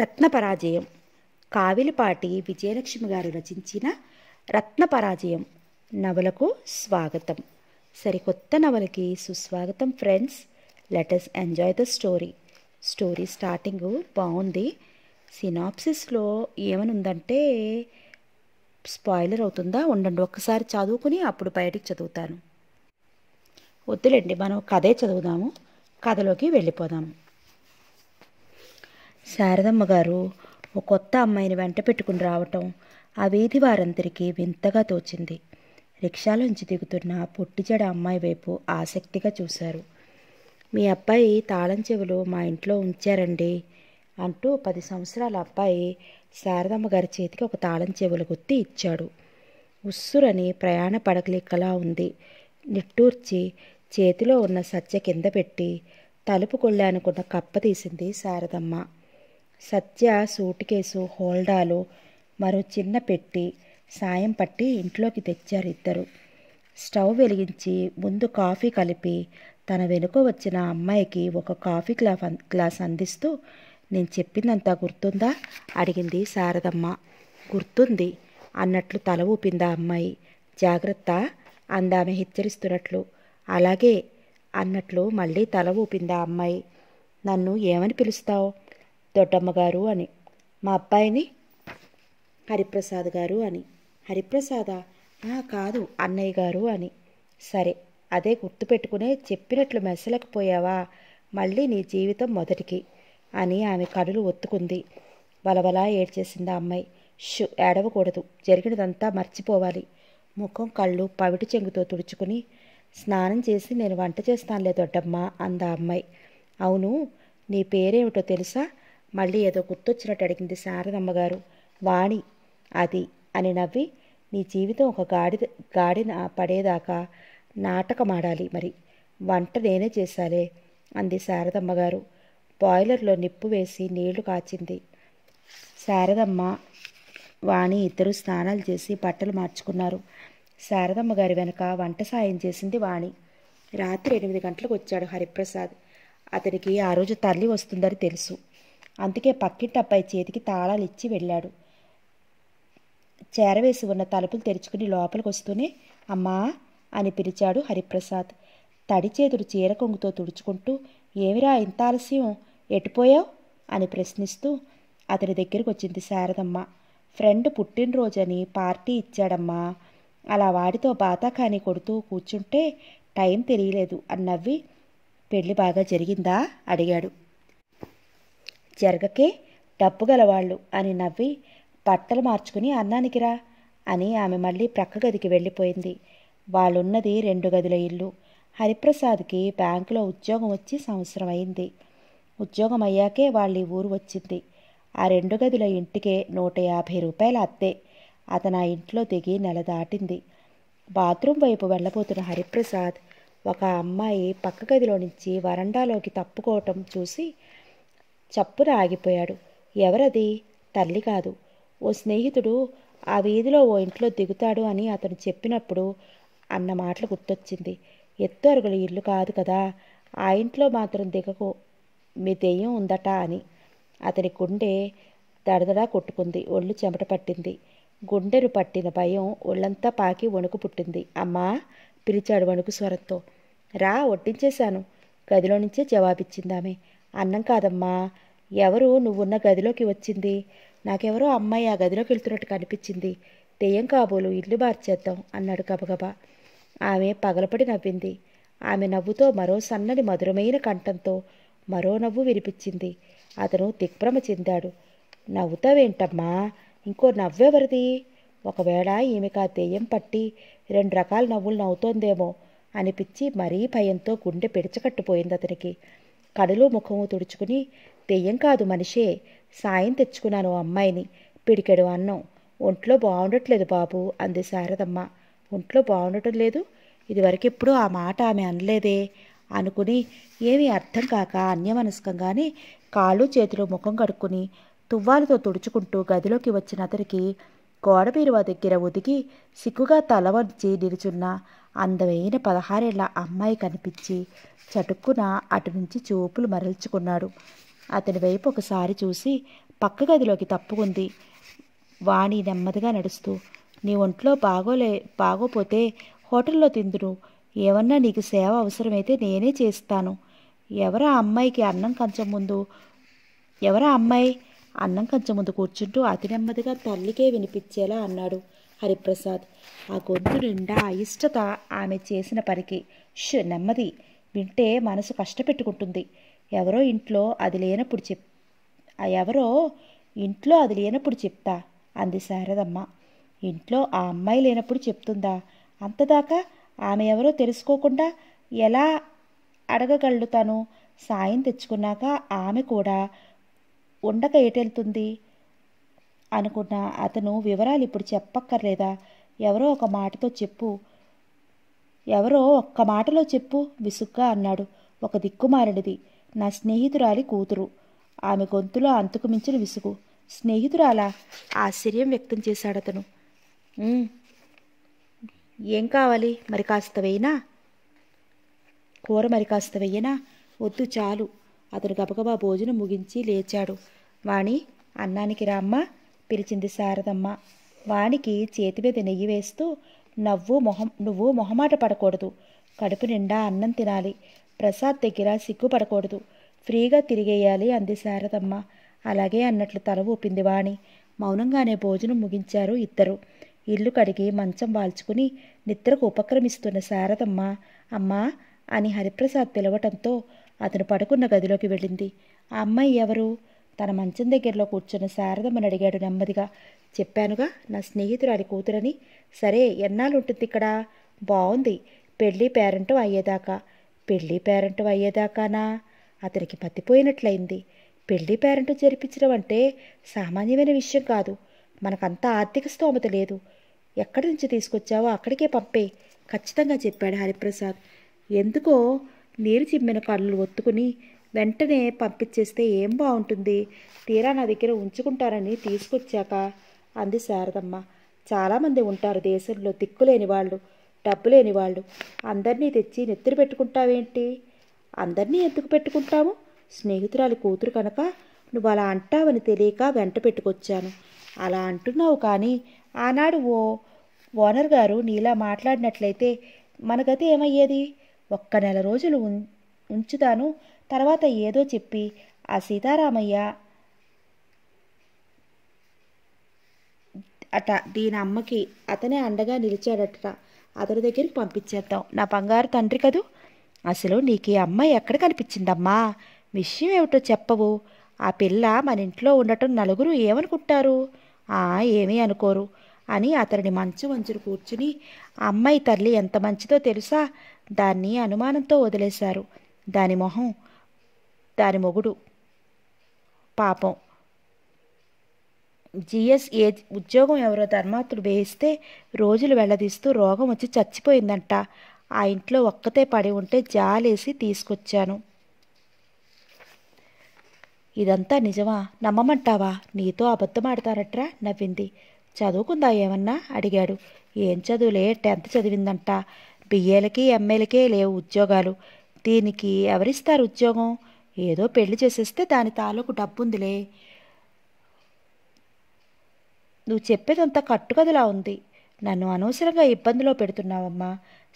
రత్నపరాజయం కావిలపాటి విజయలక్ష్మి గారు రచించిన రత్నపరాజయం నవలకు స్వాగతం సరికొత్త నవలకి సుస్వాగతం friends letters enjoy the story story starting బాగుంది సినాప్సిస్లో ఏమనుందంటే స్పాయిలర్ అవుతుందా ఉండండి ఒక్కసారి చదువుకుని అప్పుడు బయటికి చదువుతాను వద్దులేండి మనం కథే చదువుదాము కథలోకి వెళ్ళిపోదాము శారదమ్మ గారు ఒక కొత్త అమ్మాయిని వెంట పెట్టుకుని రావటం ఆ వీధి వారందరికీ వింతగా తోచింది రిక్షాలోంచి దిగుతున్న పొట్టిచెడ అమ్మాయి వైపు ఆసక్తిగా చూశారు మీ అబ్బాయి తాళం చెవులు మా ఇంట్లో ఉంచారండి అంటూ పది సంవత్సరాల అబ్బాయి శారదమ్మ గారి చేతికి ఒక తాళం చెవులు గుత్తి ఇచ్చాడు ఉస్సురని ప్రయాణ పడగలిక్కలా ఉంది నిట్టూర్చి చేతిలో ఉన్న సత్య కింద పెట్టి తలుపు కొళ్ళానుకున్న కప్ప తీసింది శారదమ్మ సత్య సూట్ కేసు హోల్డాలు మరో చిన్న పెట్టి సాయం పట్టి ఇంట్లోకి తెచ్చారు ఇద్దరు స్టవ్ వెలిగించి ముందు కాఫీ కలిపి తన వెనుక వచ్చిన అమ్మాయికి ఒక కాఫీ గ్లా గ్లాస్ అందిస్తూ నేను చెప్పిందంతా గుర్తుందా అడిగింది శారదమ్మ గుర్తుంది అన్నట్లు తల ఊపిందా అమ్మాయి జాగ్రత్త అందామె హెచ్చరిస్తున్నట్లు అలాగే అన్నట్లు మళ్ళీ తల ఊపిందా అమ్మాయి నన్ను ఏమని పిలుస్తావు దొడ్డమ్మగారు అని మా అబ్బాయిని హరిప్రసాద్ గారు అని హరిప్రసాద ఆ కాదు అన్నయ్య గారు అని సరే అదే గుర్తుపెట్టుకునే చెప్పినట్లు మెసలకపోయావా మళ్ళీ నీ జీవితం మొదటికి అని ఆమె కడులు ఒత్తుకుంది వలవలా ఏడ్చేసింది ఆ అమ్మాయి షు ఏడవకూడదు జరిగినదంతా మర్చిపోవాలి ముఖం కళ్ళు పవిటి చెంగుతో తుడుచుకుని స్నానం చేసి నేను వంట చేస్తానులే దొడ్డమ్మ అంద అమ్మాయి అవును నీ పేరేమిటో తెలుసా మళ్ళీ ఏదో గుర్తొచ్చినట్టు అడిగింది శారదమ్మగారు వాణి అది అని నవ్వి నీ జీవితం ఒక గాడిద గాడిన పడేదాకా నాటకమాడాలి మరి వంట నేనే చేశాలే అంది శారదమ్మగారు బాయిలర్లో నిప్పు వేసి నీళ్లు కాచింది శారదమ్మ వాణి ఇద్దరు స్నానాలు చేసి బట్టలు మార్చుకున్నారు శారదమ్మ గారి వంట సాయం చేసింది వాణి రాత్రి ఎనిమిది గంటలకు వచ్చాడు హరిప్రసాద్ అతనికి ఆ రోజు తల్లి వస్తుందని తెలుసు అందుకే పక్కింటి అబ్బాయి చేతికి ఇచ్చి వెళ్ళాడు చేరవేసి ఉన్న తలుపులు తెరుచుకుని లోపలికి వస్తూనే అమ్మా అని పిలిచాడు హరిప్రసాద్ తడి చేతుడు చీర కొంగుతో తుడుచుకుంటూ ఏమిరా ఇంత ఆలస్యం ఎటుపోయావు అని ప్రశ్నిస్తూ అతని దగ్గరికి వచ్చింది శారదమ్మ ఫ్రెండ్ పుట్టినరోజని పార్టీ ఇచ్చాడమ్మా అలా వాడితో బాతాఖాని కొడుతూ కూర్చుంటే టైం తెలియలేదు అన్నవి పెళ్ళి బాగా జరిగిందా అడిగాడు జరగకే డబ్బుగలవాళ్ళు అని నవ్వి బట్టలు మార్చుకుని అన్నానికి రా అని ఆమె మళ్ళీ ప్రక్క గదికి వెళ్ళిపోయింది వాళ్ళున్నది రెండు గదుల ఇల్లు హరిప్రసాద్కి బ్యాంకులో ఉద్యోగం వచ్చి సంవత్సరం అయింది ఉద్యోగం అయ్యాకే వాళ్ళ ఊరు వచ్చింది ఆ రెండు గదుల ఇంటికే నూట యాభై రూపాయల అత్తే అతను ఆ ఇంట్లో దిగి నెల దాటింది బాత్రూమ్ వైపు వెళ్ళబోతున్న హరిప్రసాద్ ఒక అమ్మాయి పక్క గదిలో నుంచి వరండాలోకి తప్పుకోవటం చూసి చప్పున ఆగిపోయాడు ఎవరది తల్లి కాదు ఓ స్నేహితుడు ఆ వీధిలో ఓ ఇంట్లో దిగుతాడు అని అతను చెప్పినప్పుడు అన్న మాటలు గుర్తొచ్చింది ఎత్తు అరుగుల ఇల్లు కాదు కదా ఆ ఇంట్లో మాత్రం దిగకు మీ దెయ్యం ఉందట అని అతని గుండె దడదడా కొట్టుకుంది ఒళ్ళు చెమట పట్టింది గుండెను పట్టిన భయం ఒళ్ళంతా పాకి వణుకు పుట్టింది అమ్మా పిలిచాడు వణుకు స్వరంతో రా వడ్డించేశాను గదిలో నుంచే ఆమె అన్నం కాదమ్మా ఎవరు నువ్వున్న గదిలోకి వచ్చింది నాకెవరో అమ్మాయి ఆ గదిలోకి వెళ్తున్నట్టు కనిపించింది దెయ్యం కాబోలు ఇల్లు మార్చేద్దాం అన్నాడు గబగబా ఆమె పగలపడి నవ్వింది ఆమె నవ్వుతో మరో సన్నని మధురమైన కంఠంతో మరో నవ్వు వినిపించింది అతను దిగ్భ్రమ చెందాడు నవ్వుతావేంటమ్మా ఇంకో నవ్వెవరిది ఒకవేళ ఈమెకు ఆ దెయ్యం పట్టి రెండు రకాల నవ్వులు నవ్వుతోందేమో అనిపించి మరీ భయంతో గుండె పిడిచకట్టుపోయింది అతనికి కడలో ముఖము తుడుచుకుని దెయ్యం కాదు మనిషే సాయం తెచ్చుకున్నాను అమ్మాయిని పిడికెడు అన్నం ఒంట్లో బాగుండట్లేదు బాబు అంది శారదమ్మ ఒంట్లో బాగుండటం లేదు ఇదివరకు ఎప్పుడూ ఆ మాట ఆమె అనలేదే అనుకుని ఏమీ అర్థం కాక అన్యమనస్కంగానే కాళ్ళు చేతిలో ముఖం కడుక్కుని తువ్వాలతో తుడుచుకుంటూ గదిలోకి వచ్చిన అతనికి గోడ బీరువా దగ్గర ఒదిగి సిక్కుగా తల వంచి నిలుచున్న అందమైన పదహారేళ్ల అమ్మాయి కనిపించి చటుక్కున అటు నుంచి చూపులు మరల్చుకున్నాడు అతని వైపు ఒకసారి చూసి పక్క గదిలోకి తప్పుకుంది వాణి నెమ్మదిగా నడుస్తూ నీ ఒంట్లో బాగోలే బాగోపోతే హోటల్లో తిందును ఏమన్నా నీకు సేవ అవసరమైతే నేనే చేస్తాను ఎవరా అమ్మాయికి అన్నం కంచం ముందు ఎవరా అమ్మాయి అన్నం కంచం ముందు కూర్చుంటూ అతి నెమ్మదిగా తల్లికే వినిపించేలా అన్నాడు హరిప్రసాద్ ఆ గొంతు నిండా అయిష్టత ఆమె చేసిన పనికి షు నెమ్మది వింటే మనసు కష్టపెట్టుకుంటుంది ఎవరో ఇంట్లో అది లేనప్పుడు చెప్ ఎవరో ఇంట్లో అది లేనప్పుడు చెప్తా అంది శారదమ్మ ఇంట్లో ఆ అమ్మాయి లేనప్పుడు చెప్తుందా అంతదాకా ఆమె ఎవరో తెలుసుకోకుండా ఎలా అడగగలుగుతాను సాయం తెచ్చుకున్నాక ఆమె కూడా ఉండక ఏటెళ్తుంది అనుకున్న అతను వివరాలు ఇప్పుడు చెప్పక్కర్లేదా ఎవరో ఒక మాటతో చెప్పు ఎవరో ఒక్క మాటలో చెప్పు విసుగ్గా అన్నాడు ఒక దిక్కుమారుడిది నా స్నేహితురాలి కూతురు ఆమె గొంతులో మించిన విసుగు స్నేహితురాలా ఆశ్చర్యం వ్యక్తం చేశాడు అతను ఏం కావాలి మరి కాస్త వేయినా కూర మరి కాస్త వెయ్యనా వద్దు చాలు అతను గబగబా భోజనం ముగించి లేచాడు వాణి అన్నానికి రామ్మా పిలిచింది శారదమ్మ వానికి చేతి మీద నెయ్యి వేస్తూ నవ్వు మొహం నువ్వు మొహమాట పడకూడదు కడుపు నిండా అన్నం తినాలి ప్రసాద్ దగ్గర సిగ్గుపడకూడదు ఫ్రీగా తిరిగేయాలి అంది శారదమ్మ అలాగే అన్నట్లు తల ఊపింది వాణి మౌనంగానే భోజనం ముగించారు ఇద్దరు ఇల్లు కడిగి మంచం వాల్చుకుని నిద్రకు ఉపక్రమిస్తున్న శారదమ్మ అమ్మా అని హరిప్రసాద్ పిలవటంతో అతను పడుకున్న గదిలోకి వెళ్ళింది ఆ అమ్మాయి ఎవరు తన మంచం దగ్గరలో కూర్చున్న శారదమ్మని అడిగాడు నెమ్మదిగా చెప్పానుగా నా స్నేహితురాలి కూతురని సరే ఎన్నాళ్ళు ఉంటుంది ఇక్కడ బాగుంది పెళ్ళి పేరెంటు అయ్యేదాకా పెళ్ళి పేరెంటు అయ్యేదాకానా అతనికి పత్తిపోయినట్లయింది పెళ్లి పేరెంటు జరిపించడం అంటే సామాన్యమైన విషయం కాదు మనకంత ఆర్థిక స్తోమత లేదు ఎక్కడి నుంచి తీసుకొచ్చావో అక్కడికే పంపే ఖచ్చితంగా చెప్పాడు హరిప్రసాద్ ఎందుకో నీరు చిమ్మిన కళ్ళు ఒత్తుకుని వెంటనే పంపించేస్తే ఏం బాగుంటుంది తీరా నా దగ్గర ఉంచుకుంటారని తీసుకొచ్చాక అంది శారదమ్మ చాలామంది ఉంటారు దేశంలో దిక్కులేని వాళ్ళు డబ్బు లేని వాళ్ళు అందరినీ తెచ్చి నెత్తురు పెట్టుకుంటావేంటి అందరినీ ఎందుకు పెట్టుకుంటాము స్నేహితురాలి కూతురు కనుక నువ్వు అలా అంటావని తెలియక వెంట పెట్టుకొచ్చాను అలా అంటున్నావు కానీ ఆనాడు ఓ ఓనర్ గారు నీలా మాట్లాడినట్లయితే మన గతి ఏమయ్యేది ఒక్క నెల రోజులు ఉంచుతాను తర్వాత ఏదో చెప్పి ఆ సీతారామయ్య అట దీని అమ్మకి అతనే అండగా నిలిచాడట అతని దగ్గరికి పంపించేద్దాం నా బంగారు తండ్రి కదూ అసలు నీకు ఈ అమ్మాయి ఎక్కడ కనిపించిందమ్మా విషయం ఏమిటో చెప్పవు ఆ పిల్ల మన ఇంట్లో ఉండటం నలుగురు ఏమనుకుంటారు ఏమీ అనుకోరు అని అతడిని మంచు మంచురు కూర్చుని అమ్మాయి తల్లి ఎంత మంచిదో తెలుసా దాన్ని అనుమానంతో వదిలేశారు దాని మొహం దాని మొగుడు పాపం జిఎస్ ఏ ఉద్యోగం ఎవరో ధర్మాత్తుడు వేయిస్తే రోజులు వెళ్ళదీస్తూ రోగం వచ్చి చచ్చిపోయిందంట ఆ ఇంట్లో ఒక్కతే పడి ఉంటే జాలేసి తీసుకొచ్చాను ఇదంతా నిజమా నమ్మమంటావా నీతో అబద్ధం ఆడతారట్రా నవ్వింది చదువుకుందా ఏమన్నా అడిగాడు ఏం చదువులే టెన్త్ చదివిందంట బిఏలకి ఎంఏలకే లేవు ఉద్యోగాలు దీనికి ఎవరిస్తారు ఉద్యోగం ఏదో పెళ్లి చేసేస్తే దాని తాలూకు డబ్బుందిలే నువ్వు చెప్పేదంతా కట్టుకదలా ఉంది నన్ను అనవసరంగా ఇబ్బందిలో పెడుతున్నావమ్మా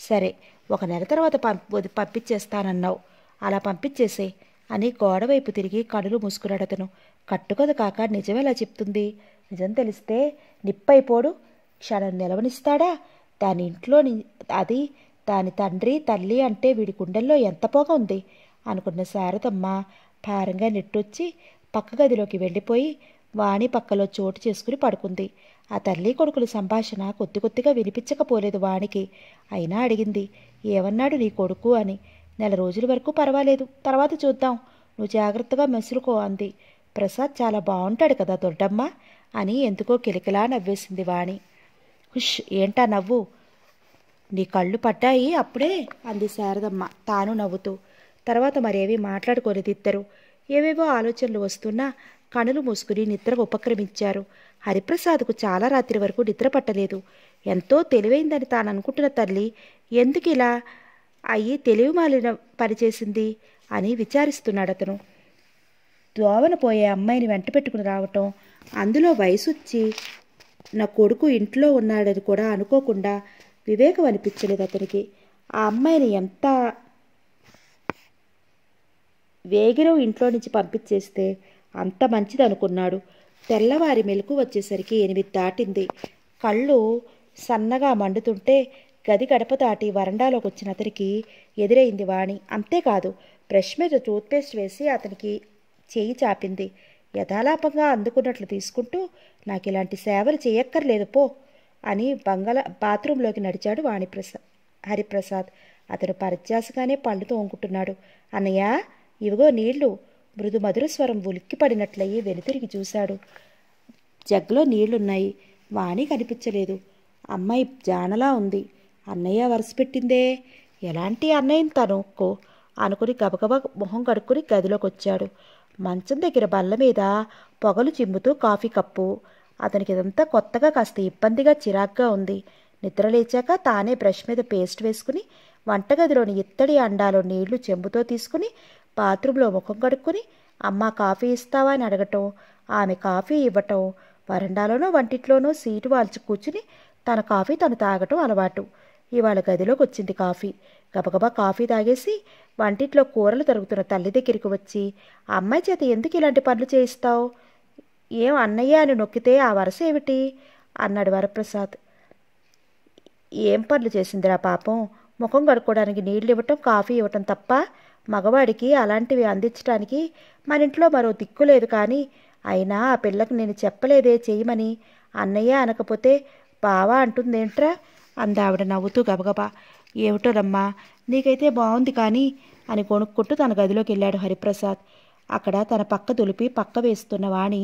సరే ఒక నెల తర్వాత పంపి పంపించేస్తానన్నావు అలా పంపించేసే అని గోడవైపు తిరిగి కడులు మూసుకున్నాడతను కట్టుకోదు కాక నిజమేలా చెప్తుంది నిజం తెలిస్తే నిప్పైపోడు క్షణం నిలవనిస్తాడా దాని ఇంట్లో అది దాని తండ్రి తల్లి అంటే వీడి గుండెల్లో ఎంత పోగా ఉంది అనుకున్న శారదమ్మ భారంగా నెట్టొచ్చి పక్క గదిలోకి వెళ్ళిపోయి వాణి పక్కలో చోటు చేసుకుని పడుకుంది ఆ తల్లి కొడుకుల సంభాషణ కొద్ది కొద్దిగా వినిపించకపోలేదు వాణికి అయినా అడిగింది ఏమన్నాడు నీ కొడుకు అని నెల రోజుల వరకు పర్వాలేదు తర్వాత చూద్దాం నువ్వు జాగ్రత్తగా మెసులుకో అంది ప్రసాద్ చాలా బాగుంటాడు కదా దొడ్డమ్మ అని ఎందుకో కిలికిలా నవ్వేసింది వాణి హుష్ ఏంటా నవ్వు నీ కళ్ళు పడ్డాయి అప్పుడే అంది శారదమ్మ తాను నవ్వుతూ తర్వాత మరేవి మాట్లాడుకోలేదిద్దరు ఏవేవో ఆలోచనలు వస్తున్నా కనులు మూసుకుని నిద్ర ఉపక్రమించారు హరిప్రసాద్కు చాలా రాత్రి వరకు నిద్ర పట్టలేదు ఎంతో తెలివైందని తాను అనుకుంటున్న తల్లి ఎందుకు ఇలా అయ్యి తెలివి మాలిన పనిచేసింది అని విచారిస్తున్నాడు అతను దోవన పోయే అమ్మాయిని వెంట పెట్టుకుని రావటం అందులో వయసు వచ్చి నా కొడుకు ఇంట్లో ఉన్నాడని కూడా అనుకోకుండా వివేకం అనిపించలేదు అతనికి ఆ అమ్మాయిని ఎంత వేగిరవు ఇంట్లో నుంచి పంపించేస్తే అంత మంచిదనుకున్నాడు తెల్లవారి మెలకు వచ్చేసరికి ఎనిమిది దాటింది కళ్ళు సన్నగా మండుతుంటే గది గడప దాటి వరండాలోకి వచ్చిన అతనికి ఎదురైంది వాణి అంతేకాదు బ్రష్ మీద టూత్పేస్ట్ వేసి అతనికి చేయి చాపింది యథాలాపంగా అందుకున్నట్లు తీసుకుంటూ నాకు ఇలాంటి సేవలు చేయక్కర్లేదు పో అని బంగళ బాత్రూంలోకి నడిచాడు వాణిప్రసాద్ హరిప్రసాద్ అతను పరిత్యాసగానే పళ్ళు తోముకుంటున్నాడు అన్నయ్య ఇవిగో నీళ్లు మృదు మధురస్వరం ఉలిక్కిపడినట్లయి వెనుతిరిగి చూశాడు జగ్గులో నీళ్లున్నాయి వాణి కనిపించలేదు అమ్మాయి జానలా ఉంది అన్నయ్య వరుసపెట్టిందే ఎలాంటి అన్నయ్యం తనుకో అనుకుని గబగబా మొహం కడుక్కుని గదిలోకి వచ్చాడు మంచం దగ్గర బల్ల మీద పొగలు చిమ్ముతూ కాఫీ కప్పు అతనికి ఇదంతా కొత్తగా కాస్త ఇబ్బందిగా చిరాగ్గా ఉంది నిద్రలేచాక తానే బ్రష్ మీద పేస్ట్ వేసుకుని వంటగదిలోని ఇత్తడి అండాలో నీళ్లు చెంబుతో తీసుకుని బాత్రూంలో ముఖం కడుక్కొని అమ్మ కాఫీ ఇస్తావా అని అడగటం ఆమె కాఫీ ఇవ్వటం వరండాలోనో వంటిట్లోనో సీటు వాల్చి కూర్చుని తన కాఫీ తను తాగటం అలవాటు ఇవాళ గదిలోకి వచ్చింది కాఫీ గబగబా కాఫీ తాగేసి వంటిట్లో కూరలు తరుగుతున్న తల్లి దగ్గరికి వచ్చి అమ్మాయి చేత ఎందుకు ఇలాంటి పనులు చేయిస్తావు ఏం అన్నయ్య అని నొక్కితే ఆ వరస ఏమిటి అన్నాడు వరప్రసాద్ ఏం పనులు చేసిందిరా పాపం ముఖం కడుక్కోవడానికి నీళ్ళు ఇవ్వటం కాఫీ ఇవ్వటం తప్ప మగవాడికి అలాంటివి అందించడానికి మన ఇంట్లో మరో దిక్కు లేదు కానీ అయినా ఆ పిల్లకు నేను చెప్పలేదే చేయమని అన్నయ్య అనకపోతే బావా అంటుందేంట్రా అందావిడ నవ్వుతూ గబగబా ఏమిటోనమ్మా నీకైతే బాగుంది కానీ అని కొనుక్కుంటూ తన గదిలోకి వెళ్ళాడు హరిప్రసాద్ అక్కడ తన పక్క దులిపి పక్క వేస్తున్న వాణి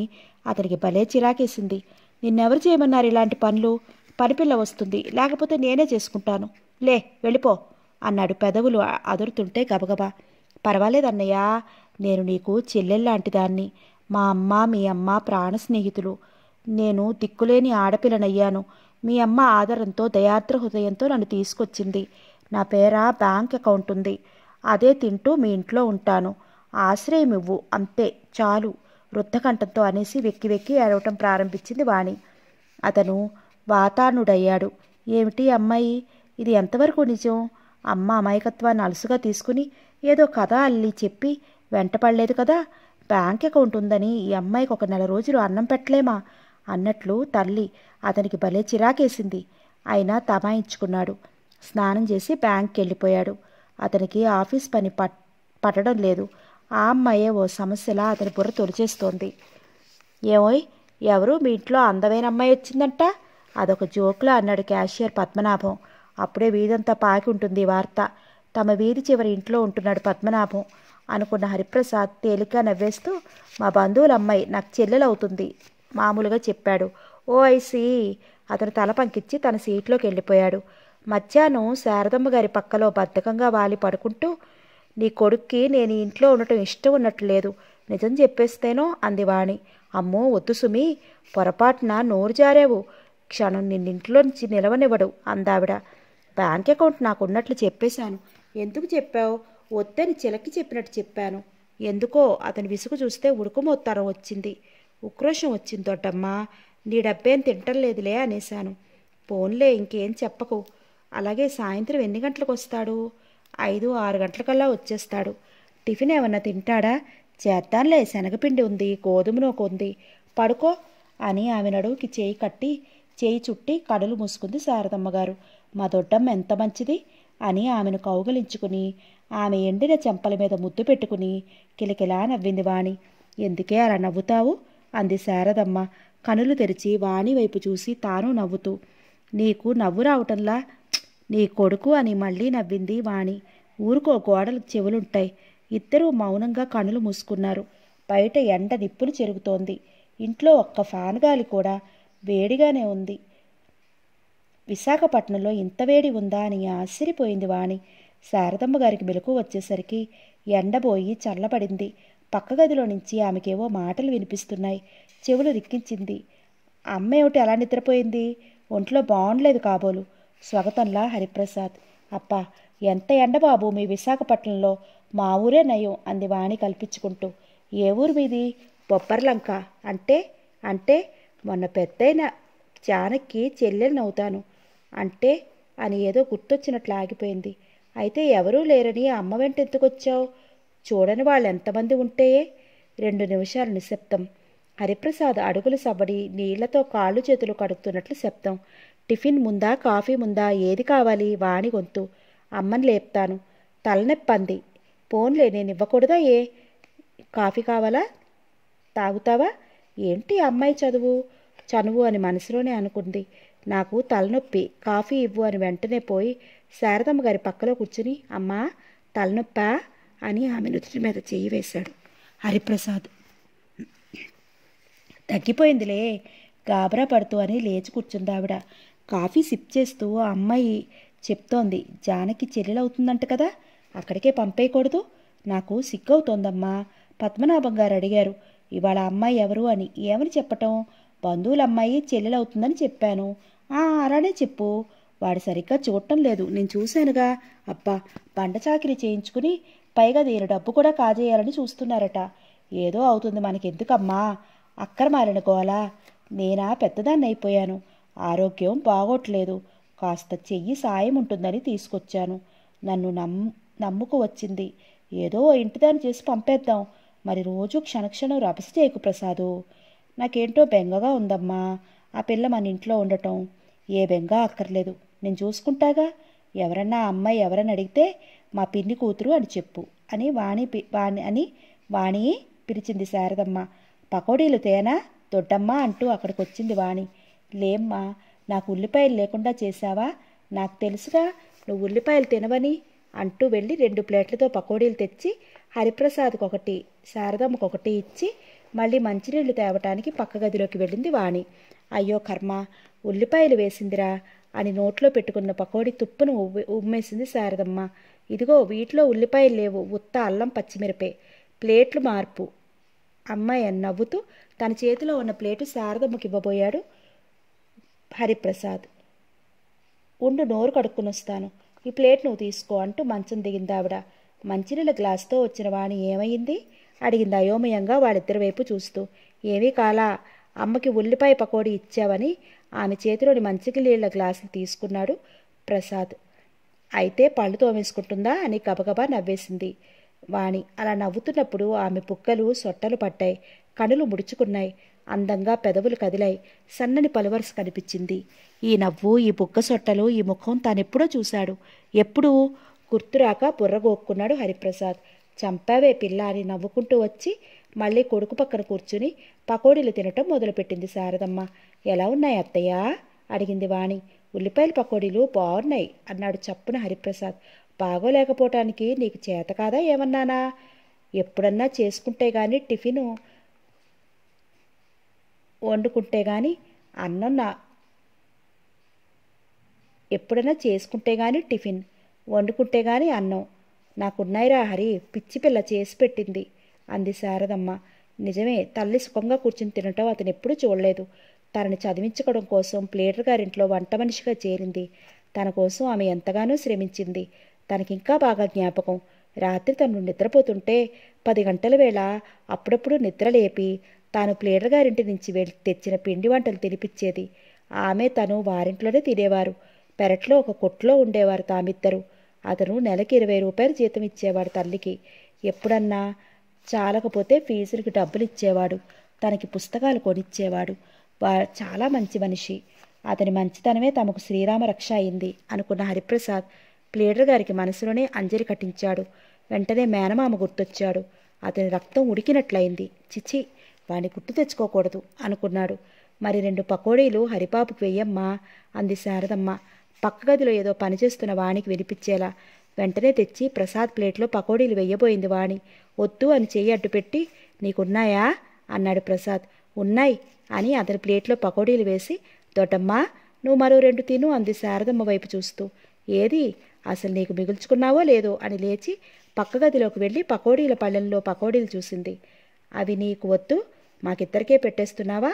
అతనికి భలే చిరాకేసింది నిన్నెవరు చేయమన్నారు ఇలాంటి పనులు పనిపిల్ల వస్తుంది లేకపోతే నేనే చేసుకుంటాను లే వెళ్ళిపో అన్నాడు పెదవులు అదురుతుంటే గబగబా పర్వాలేదన్నయ్యా నేను నీకు చెల్లెల్లాంటిదాన్ని మా అమ్మ మీ అమ్మ ప్రాణ స్నేహితులు నేను దిక్కులేని ఆడపిల్లనయ్యాను మీ అమ్మ ఆదరంతో దయార్ద్ర హృదయంతో నన్ను తీసుకొచ్చింది నా పేర బ్యాంక్ అకౌంట్ ఉంది అదే తింటూ మీ ఇంట్లో ఉంటాను ఆశ్రయం ఇవ్వు అంతే చాలు వృద్ధకంఠంతో అనేసి వెక్కి వెక్కి ఏడవటం ప్రారంభించింది వాణి అతను వాతానుడయ్యాడు ఏమిటి అమ్మాయి ఇది ఎంతవరకు నిజం అమ్మ అమాయకత్వాన్ని అలుసుగా తీసుకుని ఏదో కథ అల్లి చెప్పి వెంటపడలేదు కదా బ్యాంక్ అకౌంట్ ఉందని ఈ అమ్మాయికి ఒక నెల రోజులు అన్నం పెట్టలేమా అన్నట్లు తల్లి అతనికి భలే చిరాకేసింది అయినా తమాయించుకున్నాడు స్నానం చేసి బ్యాంక్కి వెళ్ళిపోయాడు అతనికి ఆఫీస్ పని పట్ పట్టడం లేదు ఆ అమ్మాయే ఓ సమస్యలా అతని బుర్ర తొలిచేస్తోంది ఏమోయ్ ఎవరు మీ ఇంట్లో అందమైన అమ్మాయి వచ్చిందంట అదొక జోక్లా అన్నాడు క్యాషియర్ పద్మనాభం అప్పుడే వీధంతా పాకి ఉంటుంది వార్త తమ వీధి చివరి ఇంట్లో ఉంటున్నాడు పద్మనాభం అనుకున్న హరిప్రసాద్ తేలిక నవ్వేస్తూ మా బంధువుల అమ్మాయి నాకు చెల్లెలవుతుంది మామూలుగా చెప్పాడు ఓ ఐసి అతను తల పంకిచ్చి తన సీట్లోకి వెళ్ళిపోయాడు మధ్యాహ్నం శారదమ్మ గారి పక్కలో బద్ధకంగా వాలి పడుకుంటూ నీ కొడుక్కి నేను ఇంట్లో ఉండటం ఇష్టం ఉన్నట్లు లేదు నిజం చెప్పేస్తేనో అంది వాణి అమ్మో వద్దు సుమి పొరపాటున నోరు జారావు క్షణం నిన్నింట్లో నుంచి నిలవనివ్వడు అందావిడ బ్యాంక్ అకౌంట్ నాకున్నట్లు చెప్పేశాను ఎందుకు చెప్పావు వద్దని చిలక్కి చెప్పినట్టు చెప్పాను ఎందుకో అతని విసుగు చూస్తే ఉడుకుమోత్తారం వచ్చింది ఉక్రోషం వచ్చింది వచ్చిందోటమ్మా నీ డబ్బేం తింటలేదులే అనేశాను పోన్లే ఇంకేం చెప్పకు అలాగే సాయంత్రం ఎన్ని గంటలకు వస్తాడు ఐదు ఆరు గంటలకల్లా వచ్చేస్తాడు టిఫిన్ ఏమన్నా తింటాడా చేద్దాంలే శనగపిండి ఉంది గోధుమ నూక ఉంది పడుకో అని ఆమె నడువుకి చేయి కట్టి చేయి చుట్టి కడులు మూసుకుంది శారదమ్మగారు మా దొడ్డమ్మ ఎంత మంచిది అని ఆమెను కౌగలించుకుని ఆమె ఎండిన చెంపల మీద ముద్దు పెట్టుకుని కిలకిలా నవ్వింది వాణి ఎందుకే అలా నవ్వుతావు అంది శారదమ్మ కనులు తెరిచి వాణి వైపు చూసి తాను నవ్వుతూ నీకు నవ్వు రావటంలా నీ కొడుకు అని మళ్ళీ నవ్వింది వాణి ఊరుకో గోడలు చెవులుంటాయి ఇద్దరూ మౌనంగా కనులు మూసుకున్నారు బయట ఎండ నిప్పులు చెరుగుతోంది ఇంట్లో ఒక్క ఫ్యాన్ గాలి కూడా వేడిగానే ఉంది విశాఖపట్నంలో ఇంత వేడి ఉందా అని ఆశ్చర్యపోయింది వాణి శారదమ్మ గారికి మెలకు వచ్చేసరికి ఎండబోయి చల్లబడింది పక్క గదిలో నుంచి ఆమెకేవో మాటలు వినిపిస్తున్నాయి చెవులు రిక్కించింది అమ్మ ఏమిటి అలా నిద్రపోయింది ఒంట్లో బాగుండలేదు కాబోలు స్వాగతంలా హరిప్రసాద్ అప్పా ఎంత ఎండ బాబు మీ విశాఖపట్నంలో మా ఊరే నయం అంది వాణి కల్పించుకుంటూ ఏ ఊరు మీది బొబ్బర్లంక అంటే అంటే మొన్న పెద్దయిన చానక్కి చెల్లెలు నవ్వుతాను అంటే అని ఏదో గుర్తొచ్చినట్లు ఆగిపోయింది అయితే ఎవరూ లేరని అమ్మ వెంట ఎందుకొచ్చావు చూడని వాళ్ళు ఎంతమంది ఉంటే రెండు నిమిషాలు నిశ్శబ్దం హరిప్రసాద్ అడుగులు సవ్వడి నీళ్లతో కాళ్ళు చేతులు కడుగుతున్నట్లు శబ్దం టిఫిన్ ముందా కాఫీ ముందా ఏది కావాలి వాణి గొంతు అమ్మని లేపుతాను తలనొప్పంది పోన్లే నేను ఇవ్వకూడదా ఏ కాఫీ కావాలా తాగుతావా ఏంటి అమ్మాయి చదువు చనువు అని మనసులోనే అనుకుంది నాకు తలనొప్పి కాఫీ ఇవ్వు అని వెంటనే పోయి శారదమ్మ గారి పక్కలో కూర్చుని అమ్మా తలనొప్పా అని ఆమె నుదుటి మీద చేయి వేశాడు హరిప్రసాద్ తగ్గిపోయిందిలే గాబరా పడుతూ అని లేచి కూర్చుంది ఆవిడ కాఫీ సిప్ చేస్తూ ఆ అమ్మాయి చెప్తోంది జానకి చెల్లెలవుతుందంట కదా అక్కడికే పంపేయకూడదు నాకు సిగ్గవుతోందమ్మా పద్మనాభం గారు అడిగారు ఇవాళ అమ్మాయి ఎవరు అని ఏమని చెప్పటం బంధువుల అమ్మాయి చెల్లెలవుతుందని చెప్పాను అలానే చెప్పు వాడు సరిగ్గా చూడటం లేదు నేను చూశానుగా అబ్బా బండ చాకిరి చేయించుకుని పైగా దీని డబ్బు కూడా కాజేయాలని చూస్తున్నారట ఏదో అవుతుంది మనకెందుకమ్మా అక్కర మారిన గోలా నేనా పెద్దదాన్ని అయిపోయాను ఆరోగ్యం బాగోట్లేదు కాస్త చెయ్యి సాయం ఉంటుందని తీసుకొచ్చాను నన్ను నమ్ము నమ్ముకు వచ్చింది ఏదో ఇంటిదాన్ని చేసి పంపేద్దాం మరి రోజు క్షణక్షణం రభస చేయకు ప్రసాదు నాకేంటో బెంగగా ఉందమ్మా ఆ పిల్ల మన ఇంట్లో ఉండటం ఏ బెంగా అక్కర్లేదు నేను చూసుకుంటాగా ఎవరన్నా అమ్మాయి ఎవరని అడిగితే మా పిన్ని కూతురు అని చెప్పు అని వాణి వాణి అని వాణి పిలిచింది శారదమ్మ పకోడీలు తేనా దొడ్డమ్మా అంటూ అక్కడికి వచ్చింది వాణి లేమ్మా నాకు ఉల్లిపాయలు లేకుండా చేశావా నాకు తెలుసుగా నువ్వు ఉల్లిపాయలు తినవని అంటూ వెళ్ళి రెండు ప్లేట్లతో పకోడీలు తెచ్చి హరిప్రసాద్కి ఒకటి శారదమ్మకు ఒకటి ఇచ్చి మళ్ళీ మంచినీళ్ళు తేవటానికి పక్క గదిలోకి వెళ్ళింది వాణి అయ్యో కర్మ ఉల్లిపాయలు వేసిందిరా అని నోట్లో పెట్టుకున్న పకోడీ తుప్పును ఉమ్మేసింది శారదమ్మ ఇదిగో వీటిలో ఉల్లిపాయలు లేవు ఉత్త అల్లం పచ్చిమిరపే ప్లేట్లు మార్పు అమ్మాయి అని నవ్వుతూ తన చేతిలో ఉన్న ప్లేటు శారదమ్మకి ఇవ్వబోయాడు హరిప్రసాద్ ఉండు నోరు కడుక్కుని వస్తాను ఈ ప్లేట్ నువ్వు తీసుకో అంటూ మంచం దిగింది ఆవిడ మంచినీళ్ళ గ్లాస్తో వచ్చిన వాణి ఏమైంది అడిగింది అయోమయంగా వాళ్ళిద్దరి వైపు చూస్తూ ఏమీ కాలా అమ్మకి ఉల్లిపాయ పకోడీ ఇచ్చావని ఆమె చేతిలోని మంచికి నీళ్ల గ్లాసులు తీసుకున్నాడు ప్రసాద్ అయితే పళ్ళు తోమేసుకుంటుందా అని గబగబా నవ్వేసింది వాణి అలా నవ్వుతున్నప్పుడు ఆమె పుక్కలు సొట్టలు పట్టాయి కనులు ముడుచుకున్నాయి అందంగా పెదవులు కదిలాయి సన్నని పలువరుస కనిపించింది ఈ నవ్వు ఈ బుక్క సొట్టలు ఈ ముఖం తానెప్పుడో చూశాడు ఎప్పుడూ గుర్తురాక బుర్రగోక్కున్నాడు హరిప్రసాద్ చంపావే పిల్ల అని నవ్వుకుంటూ వచ్చి మళ్ళీ కొడుకు పక్కన కూర్చుని పకోడీలు తినటం మొదలుపెట్టింది శారదమ్మ ఎలా ఉన్నాయి అత్తయ్య అడిగింది వాణి ఉల్లిపాయల పకోడీలు బాగున్నాయి అన్నాడు చప్పున హరిప్రసాద్ బాగోలేకపోవటానికి నీకు చేత కాదా ఏమన్నానా ఎప్పుడన్నా చేసుకుంటే కానీ టిఫిన్ వండుకుంటే కానీ అన్నం నా ఎప్పుడన్నా చేసుకుంటే కానీ టిఫిన్ వండుకుంటే కానీ అన్నం నాకున్నాయిరా హరి పిచ్చి పిల్ల చేసి పెట్టింది అంది శారదమ్మ నిజమే తల్లి సుఖంగా కూర్చుని తినటం అతను ఎప్పుడూ చూడలేదు తనను చదివించుకోవడం కోసం ప్లేటర్ గారింట్లో వంట మనిషిగా చేరింది తన కోసం ఆమె ఎంతగానో శ్రమించింది తనకింకా బాగా జ్ఞాపకం రాత్రి తను నిద్రపోతుంటే పది గంటల వేళ అప్పుడప్పుడు నిద్రలేపి తాను ప్లేటర్ గారింటి నుంచి వెళ్ళి తెచ్చిన పిండి వంటలు తినిపించేది ఆమె తను వారింట్లోనే తినేవారు పెరట్లో ఒక కొట్లో ఉండేవారు తామిద్దరు అతను నెలకి ఇరవై రూపాయలు జీతం ఇచ్చేవాడు తల్లికి ఎప్పుడన్నా చాలకపోతే ఫీజులకు డబ్బులు ఇచ్చేవాడు తనకి పుస్తకాలు కొనిచ్చేవాడు వా చాలా మంచి మనిషి అతని మంచితనమే తమకు శ్రీరామ రక్ష అయింది అనుకున్న హరిప్రసాద్ ప్లేడర్ గారికి మనసులోనే అంజరి కట్టించాడు వెంటనే మేనమామ గుర్తొచ్చాడు అతని రక్తం ఉడికినట్లయింది చిచి వాణ్ణి గుర్తు తెచ్చుకోకూడదు అనుకున్నాడు మరి రెండు పకోడీలు హరిపాపు వెయ్యమ్మా అంది శారదమ్మ పక్క గదిలో ఏదో పనిచేస్తున్న వాణికి వినిపించేలా వెంటనే తెచ్చి ప్రసాద్ ప్లేట్లో పకోడీలు వెయ్యబోయింది వాణి వద్దు అని చెయ్యి అడ్డుపెట్టి నీకున్నాయా అన్నాడు ప్రసాద్ ఉన్నాయి అని అతని ప్లేట్లో పకోడీలు వేసి దొడ్డమ్మా నువ్వు మరో రెండు తిను అంది శారదమ్మ వైపు చూస్తూ ఏది అసలు నీకు మిగుల్చుకున్నావో లేదో అని లేచి పక్క గదిలోకి వెళ్ళి పకోడీల పళ్ళెల్లో పకోడీలు చూసింది అవి నీకు వద్దు మాకిద్దరికే పెట్టేస్తున్నావా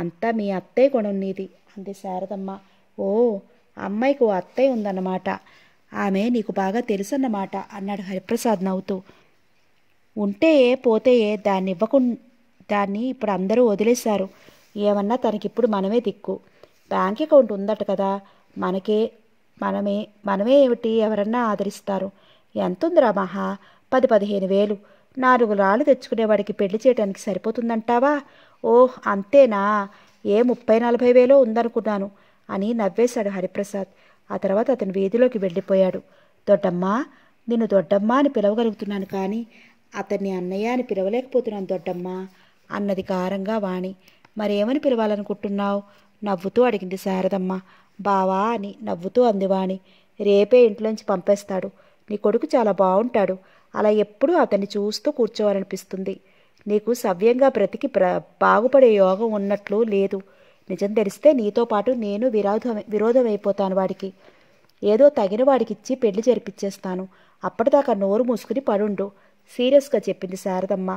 అంతా మీ అత్తయ్య గుణం నీది అంది శారదమ్మ ఓ అమ్మాయికి ఓ అత్తయ్య ఉందన్నమాట ఆమె నీకు బాగా తెలుసన్నమాట అన్నాడు హరిప్రసాద్ నవ్వుతూ ఉంటే పోతే దాన్ని ఇవ్వకుండా దాన్ని ఇప్పుడు అందరూ వదిలేశారు ఏమన్నా తనకిప్పుడు మనమే దిక్కు బ్యాంక్ అకౌంట్ ఉందట కదా మనకే మనమే మనమే ఏమిటి ఎవరన్నా ఆదరిస్తారు ఎంతుందిరా మహా పది పదిహేను వేలు నాలుగు రాళ్ళు తెచ్చుకునేవాడికి పెళ్లి చేయడానికి సరిపోతుందంటావా ఓహ్ అంతేనా ఏ ముప్పై నలభై వేలో ఉందనుకున్నాను అని నవ్వేశాడు హరిప్రసాద్ ఆ తర్వాత అతను వీధిలోకి వెళ్ళిపోయాడు దొడ్డమ్మా నిన్ను దొడ్డమ్మ అని పిలవగలుగుతున్నాను కానీ అతన్ని అన్నయ్య అని పిలవలేకపోతున్నాను దొడ్డమ్మా అన్నది కారంగా వాణి మరేమని పిలవాలనుకుంటున్నావు నవ్వుతూ అడిగింది శారదమ్మ బావా అని నవ్వుతూ అంది వాణి రేపే ఇంట్లోంచి పంపేస్తాడు నీ కొడుకు చాలా బాగుంటాడు అలా ఎప్పుడూ అతన్ని చూస్తూ కూర్చోవాలనిపిస్తుంది నీకు సవ్యంగా బ్రతికి బాగుపడే యోగం ఉన్నట్లు లేదు నిజం తెలిస్తే నీతో పాటు నేను విరోధం విరోధమైపోతాను వాడికి ఏదో తగిన వాడికిచ్చి పెళ్లి జరిపించేస్తాను అప్పటిదాకా నోరు మూసుకుని పడుండు సీరియస్గా చెప్పింది శారదమ్మ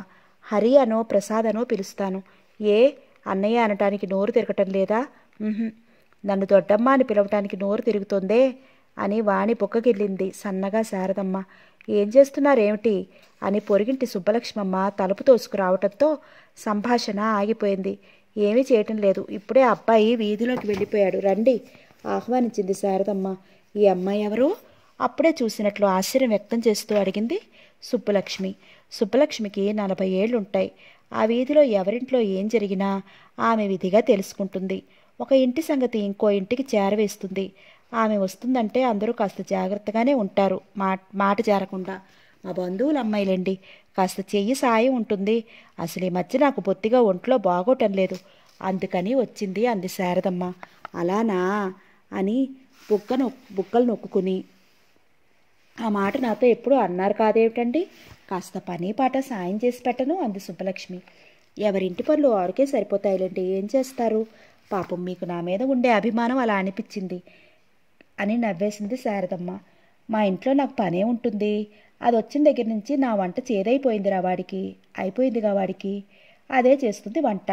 హరి అనో ప్రసాద్ అనో పిలుస్తాను ఏ అన్నయ్య అనటానికి నోరు తిరగటం లేదా నన్ను దొడ్డమ్మ అని పిలవటానికి నోరు తిరుగుతుందే అని వాణి బుక్కకెళ్ళింది సన్నగా శారదమ్మ ఏం చేస్తున్నారేమిటి అని పొరిగింటి సుబ్బలక్ష్మమ్మ తలుపు తోసుకురావటంతో సంభాషణ ఆగిపోయింది ఏమీ చేయటం లేదు ఇప్పుడే అబ్బాయి వీధిలోకి వెళ్ళిపోయాడు రండి ఆహ్వానించింది శారదమ్మ ఈ అమ్మాయి ఎవరు అప్పుడే చూసినట్లు ఆశ్చర్యం వ్యక్తం చేస్తూ అడిగింది సుబ్బలక్ష్మి సుబ్బలక్ష్మికి నలభై ఏళ్లుంటాయి ఆ వీధిలో ఎవరింట్లో ఏం జరిగినా ఆమె విధిగా తెలుసుకుంటుంది ఒక ఇంటి సంగతి ఇంకో ఇంటికి చేరవేస్తుంది ఆమె వస్తుందంటే అందరూ కాస్త జాగ్రత్తగానే ఉంటారు మా మాట జారకుండా మా బంధువులు అమ్మాయిలండి కాస్త చెయ్యి సాయం ఉంటుంది అసలు ఈ మధ్య నాకు బొత్తిగా ఒంట్లో బాగోటం లేదు అందుకని వచ్చింది అంది శారదమ్మ అలానా అని బుగ్గ నొక్ బుగ్గలు నొక్కుని ఆ మాట నాతో ఎప్పుడు అన్నారు కాదేమిటండి కాస్త పని పాట సాయం చేసి పెట్టను అంది సుబ్బలక్ష్మి ఎవరింటి పనులు వారికే సరిపోతాయిలేంటి ఏం చేస్తారు పాపం మీకు నా మీద ఉండే అభిమానం అలా అనిపించింది అని నవ్వేసింది శారదమ్మ మా ఇంట్లో నాకు పనే ఉంటుంది అది వచ్చిన దగ్గర నుంచి నా వంట చేదైపోయిందిరా వాడికి అయిపోయిందిగా వాడికి అదే చేస్తుంది వంట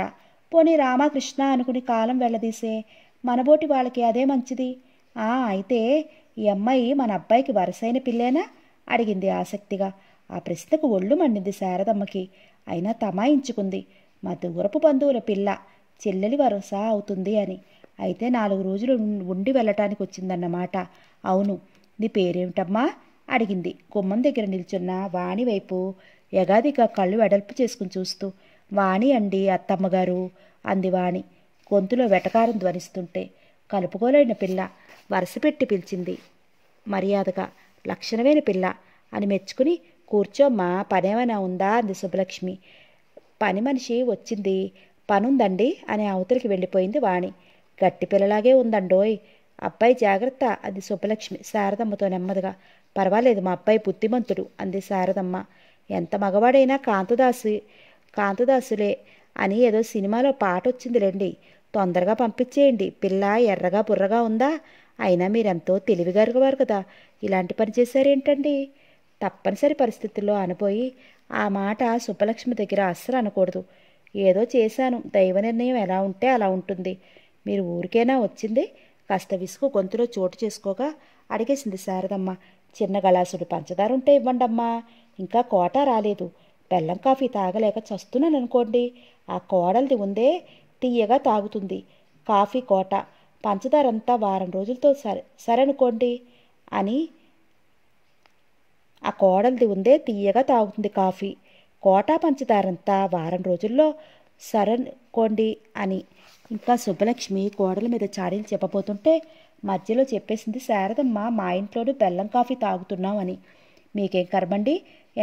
పోనీ రామకృష్ణ అనుకుని కాలం వెళ్ళదీసే మనబోటి వాళ్ళకి అదే మంచిది అయితే ఈ అమ్మాయి మన అబ్బాయికి వరసైన పిల్లేనా అడిగింది ఆసక్తిగా ఆ ప్రశ్నకు ఒళ్ళు మండింది శారదమ్మకి అయినా తమాయించుకుంది మా దూరపు బంధువుల పిల్ల చెల్లెలి వరస అవుతుంది అని అయితే నాలుగు రోజులు ఉండి వెళ్ళటానికి వచ్చిందన్నమాట అవును నీ పేరేమిటమ్మా అడిగింది గుమ్మం దగ్గర నిల్చున్న వాణి వైపు యగాదిగా కళ్ళు వెడల్పు చేసుకుని చూస్తూ వాణి అండి అత్తమ్మగారు అంది వాణి గొంతులో వెటకారం ధ్వనిస్తుంటే కలుపుకోలేని పిల్ల వరుసపెట్టి పిలిచింది మర్యాదగా లక్షణమైన పిల్ల అని మెచ్చుకుని కూర్చోమ్మా పనేమైనా ఉందా అంది సుబ్బలక్ష్మి పని మనిషి వచ్చింది పనుందండి అని అవతలికి వెళ్ళిపోయింది వాణి గట్టి పిల్లలాగే ఉందండోయ్ అబ్బాయి జాగ్రత్త అంది సుబ్బలక్ష్మి శారదమ్మతో నెమ్మదిగా పర్వాలేదు మా అబ్బాయి బుద్ధిమంతుడు అంది శారదమ్మ ఎంత మగవాడైనా కాంతదాసు కాంతదాసులే అని ఏదో సినిమాలో పాట వచ్చింది రండి తొందరగా పంపించేయండి పిల్ల ఎర్రగా బుర్రగా ఉందా అయినా మీరెంతో తెలివిగారు వారు కదా ఇలాంటి పని చేశారేంటండి తప్పనిసరి పరిస్థితుల్లో అనిపోయి ఆ మాట సుబ్బలక్ష్మి దగ్గర అస్సలు అనకూడదు ఏదో చేశాను దైవ నిర్ణయం ఎలా ఉంటే అలా ఉంటుంది మీరు ఊరికైనా వచ్చింది కాస్త విసుగు గొంతులో చోటు చేసుకోగా అడిగేసింది శారదమ్మ చిన్న గలాసుడు పంచదార ఉంటే ఇవ్వండమ్మా ఇంకా కోట రాలేదు బెల్లం కాఫీ తాగలేక చస్తున్నాను అనుకోండి ఆ కోడలిది ఉందే తీయగా తాగుతుంది కాఫీ కోట పంచదారంతా వారం రోజులతో సరే సరనుకోండి అని ఆ కోడలిది ఉందే తీయగా తాగుతుంది కాఫీ కోటా పంచదారంతా వారం రోజుల్లో సరనుకోండి అని ఇంకా సుబ్బలక్ష్మి కోడల మీద చాడీలు చెప్పబోతుంటే మధ్యలో చెప్పేసింది శారదమ్మ మా ఇంట్లోనూ బెల్లం కాఫీ తాగుతున్నాం అని మీకేం కర్మండి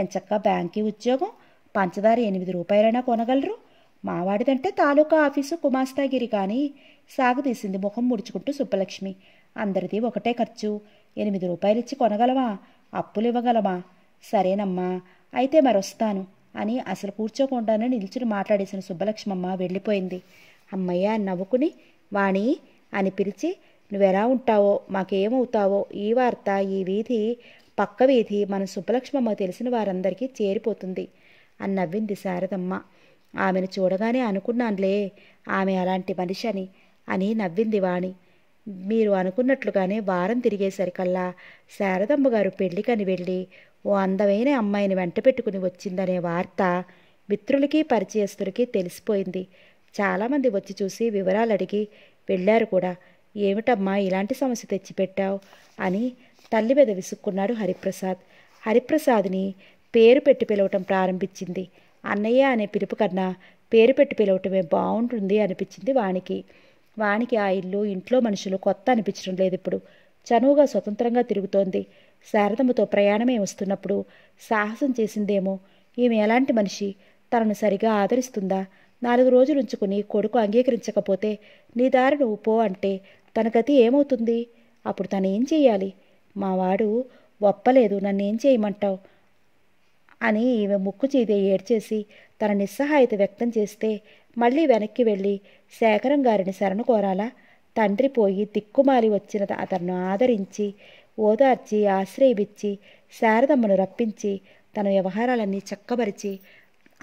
ఎంచక్క బ్యాంకీ ఉద్యోగం పంచదార ఎనిమిది రూపాయలైనా కొనగలరు మావాడిదంటే తాలూకా ఆఫీసు కుమాస్తాగిరి కానీ సాగుదీసింది ముఖం ముడుచుకుంటూ సుబ్బలక్ష్మి అందరిది ఒకటే ఖర్చు ఎనిమిది రూపాయలిచ్చి కొనగలవా అప్పులు ఇవ్వగలమా సరేనమ్మా అయితే మరొస్తాను అని అసలు కూర్చోకుండానే నిల్చుని మాట్లాడేసిన సుబ్బలక్ష్మమ్మ వెళ్ళిపోయింది అమ్మయ్య నవ్వుకుని వాణి అని పిలిచి నువ్వెలా ఉంటావో మాకేమవుతావో ఈ వార్త ఈ వీధి పక్క వీధి మన సుబ్బలక్ష్మమ్మ తెలిసిన వారందరికీ చేరిపోతుంది అని నవ్వింది శారదమ్మ ఆమెను చూడగానే అనుకున్నానులే ఆమె అలాంటి మనిషి అని అని నవ్వింది వాణి మీరు అనుకున్నట్లుగానే వారం తిరిగేసరికల్లా శారదమ్మ గారు పెళ్లికని వెళ్ళి ఓ అందమైన అమ్మాయిని వెంట పెట్టుకుని వచ్చిందనే వార్త మిత్రులకి పరిచయస్తులకి తెలిసిపోయింది చాలామంది వచ్చి చూసి వివరాలు అడిగి వెళ్ళారు కూడా ఏమిటమ్మా ఇలాంటి సమస్య తెచ్చిపెట్టావు అని తల్లి మీద విసుక్కున్నాడు హరిప్రసాద్ హరిప్రసాద్ని పేరు పెట్టి పిలవటం ప్రారంభించింది అన్నయ్య అనే పిలుపు కన్నా పేరు పెట్టి పిలవటమే బాగుంటుంది అనిపించింది వానికి వానికి ఆ ఇల్లు ఇంట్లో మనుషులు కొత్త అనిపించడం లేదు ఇప్పుడు చనువుగా స్వతంత్రంగా తిరుగుతోంది శారదమ్మతో ప్రయాణమే వస్తున్నప్పుడు సాహసం చేసిందేమో ఈమె ఎలాంటి మనిషి తనను సరిగా ఆదరిస్తుందా నాలుగు రోజులు ఉంచుకుని కొడుకు అంగీకరించకపోతే నీ దారి నువ్వు పో అంటే తన గతి ఏమవుతుంది అప్పుడు తను ఏం చెయ్యాలి మా వాడు ఒప్పలేదు నన్నేం చేయమంటావు అని ఈమె ముక్కు చీదే ఏడ్చేసి తన నిస్సహాయత వ్యక్తం చేస్తే మళ్ళీ వెనక్కి వెళ్ళి శేఖరం గారిని శరణు కోరాలా తండ్రి పోయి తిక్కుమాలి వచ్చిన అతను ఆదరించి ఓదార్చి ఆశ్రయమిచ్చి శారదమ్మను రప్పించి తన వ్యవహారాలన్నీ చక్కబరిచి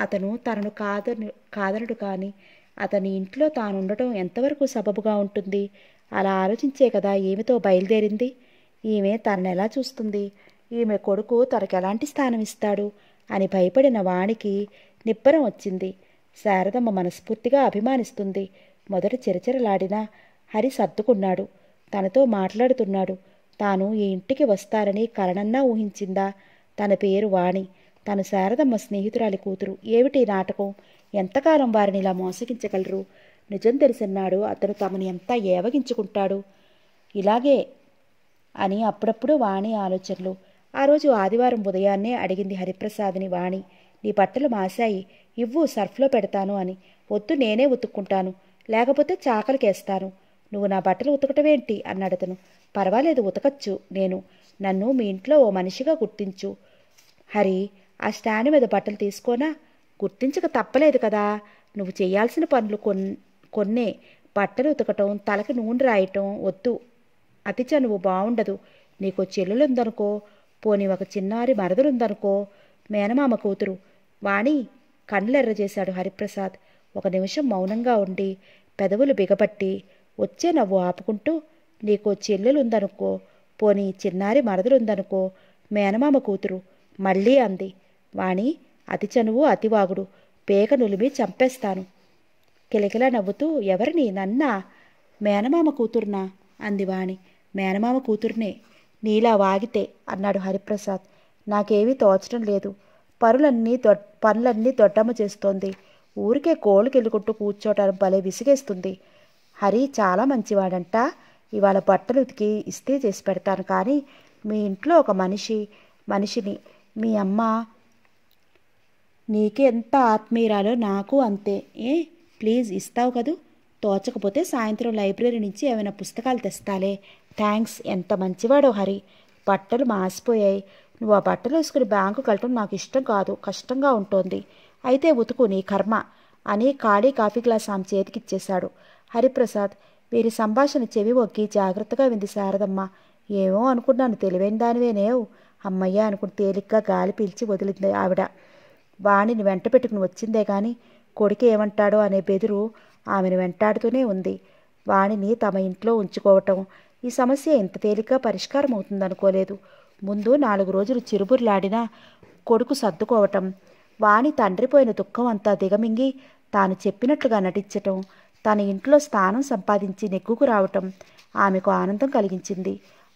అతను తనను కాదను కాదనుడు కానీ అతని ఇంట్లో తానుండటం ఎంతవరకు సబబుగా ఉంటుంది అలా ఆలోచించే కదా ఈమెతో బయలుదేరింది ఈమె తనను ఎలా చూస్తుంది ఈమె కొడుకు తనకు ఎలాంటి స్థానం ఇస్తాడు అని భయపడిన వాణికి నిబ్బరం వచ్చింది శారదమ్మ మనస్ఫూర్తిగా అభిమానిస్తుంది మొదట చిరచిరలాడినా హరి సర్దుకున్నాడు తనతో మాట్లాడుతున్నాడు తాను ఈ ఇంటికి వస్తారని కరణన్నా ఊహించిందా తన పేరు వాణి తను శారదమ్మ స్నేహితురాలి కూతురు ఏమిటి నాటకం ఎంతకాలం వారిని ఇలా మోసగించగలరు నిజం తెలిసిన్నాడు అతను తమను ఎంత ఏవగించుకుంటాడు ఇలాగే అని అప్పుడప్పుడు వాణి ఆలోచనలు ఆ రోజు ఆదివారం ఉదయాన్నే అడిగింది హరిప్రసాద్ని వాణి నీ బట్టలు మాశాయి ఇవ్వు సర్ఫ్లో పెడతాను అని వద్దు నేనే ఉతుక్కుంటాను లేకపోతే చాకలికేస్తాను నువ్వు నా బట్టలు ఉతకటమేంటి అన్నాడతను పర్వాలేదు ఉతకచ్చు నేను నన్ను మీ ఇంట్లో ఓ మనిషిగా గుర్తించు హరి ఆ స్టాండ్ మీద బట్టలు తీసుకోనా గుర్తించక తప్పలేదు కదా నువ్వు చేయాల్సిన పనులు కొన్ కొన్నే బట్టలు ఉతకటం తలకి నూనె రాయటం వద్దు అతిచ నువ్వు బాగుండదు నీకు చెల్లెలుందనుకో పోని ఒక చిన్నారి మరదలుందనుకో మేనమామ కూతురు వాణి కండ్లెర్ర చేశాడు హరిప్రసాద్ ఒక నిమిషం మౌనంగా ఉండి పెదవులు బిగబట్టి వచ్చే నవ్వు ఆపుకుంటూ నీకో చెల్లెలుందనుకో పోని చిన్నారి మరదలుందనుకో మేనమామ కూతురు మళ్ళీ అంది వాణి అతి చనువు అతివాగుడు పేక నులిమి చంపేస్తాను కిలకిలా నవ్వుతూ ఎవరిని నన్నా మేనమామ కూతుర్నా అంది వాణి మేనమామ కూతుర్నే నీలా వాగితే అన్నాడు హరిప్రసాద్ నాకేమీ తోచడం లేదు పరులన్నీ దొ పనులన్నీ దొడ్డమ్మ చేస్తోంది ఊరికే కోళ్ళకెళ్ళుకుంటూ కూర్చోటం భలే విసిగేస్తుంది హరి చాలా మంచివాడంట ఇవాళ బట్టలు ఉతికి ఇస్తే చేసి పెడతాను కానీ మీ ఇంట్లో ఒక మనిషి మనిషిని మీ అమ్మ నీకు ఎంత ఆత్మీయరాలో నాకు అంతే ఏ ప్లీజ్ ఇస్తావు కదూ తోచకపోతే సాయంత్రం లైబ్రరీ నుంచి ఏమైనా పుస్తకాలు తెస్తాలే థ్యాంక్స్ ఎంత మంచివాడో హరి బట్టలు మాసిపోయాయి నువ్వు ఆ బట్టలు వేసుకుని బ్యాంకు కలటం నాకు ఇష్టం కాదు కష్టంగా ఉంటుంది అయితే ఉతుకు నీ కర్మ అని ఖాళీ కాఫీ గ్లాస్ ఆమె చేతికిచ్చేశాడు హరిప్రసాద్ వీరి సంభాషణ చెవి ఒక్కి జాగ్రత్తగా వింది శారదమ్మ ఏమో అనుకున్నాను తెలివైన దానివేనేవు అమ్మయ్య అనుకుని తేలిగ్గా గాలి పీల్చి వదిలింది ఆవిడ వాణిని వెంట పెట్టుకుని వచ్చిందే కానీ కొడుకు ఏమంటాడో అనే బెదురు ఆమెను వెంటాడుతూనే ఉంది వాణిని తమ ఇంట్లో ఉంచుకోవటం ఈ సమస్య ఇంత తేలిక పరిష్కారం అవుతుందనుకోలేదు ముందు నాలుగు రోజులు చిరుబుర్లాడినా కొడుకు సర్దుకోవటం వాణి తండ్రిపోయిన దుఃఖం అంతా దిగమింగి తాను చెప్పినట్లుగా నటించటం తన ఇంట్లో స్థానం సంపాదించి నెగ్గుకు రావటం ఆమెకు ఆనందం కలిగించింది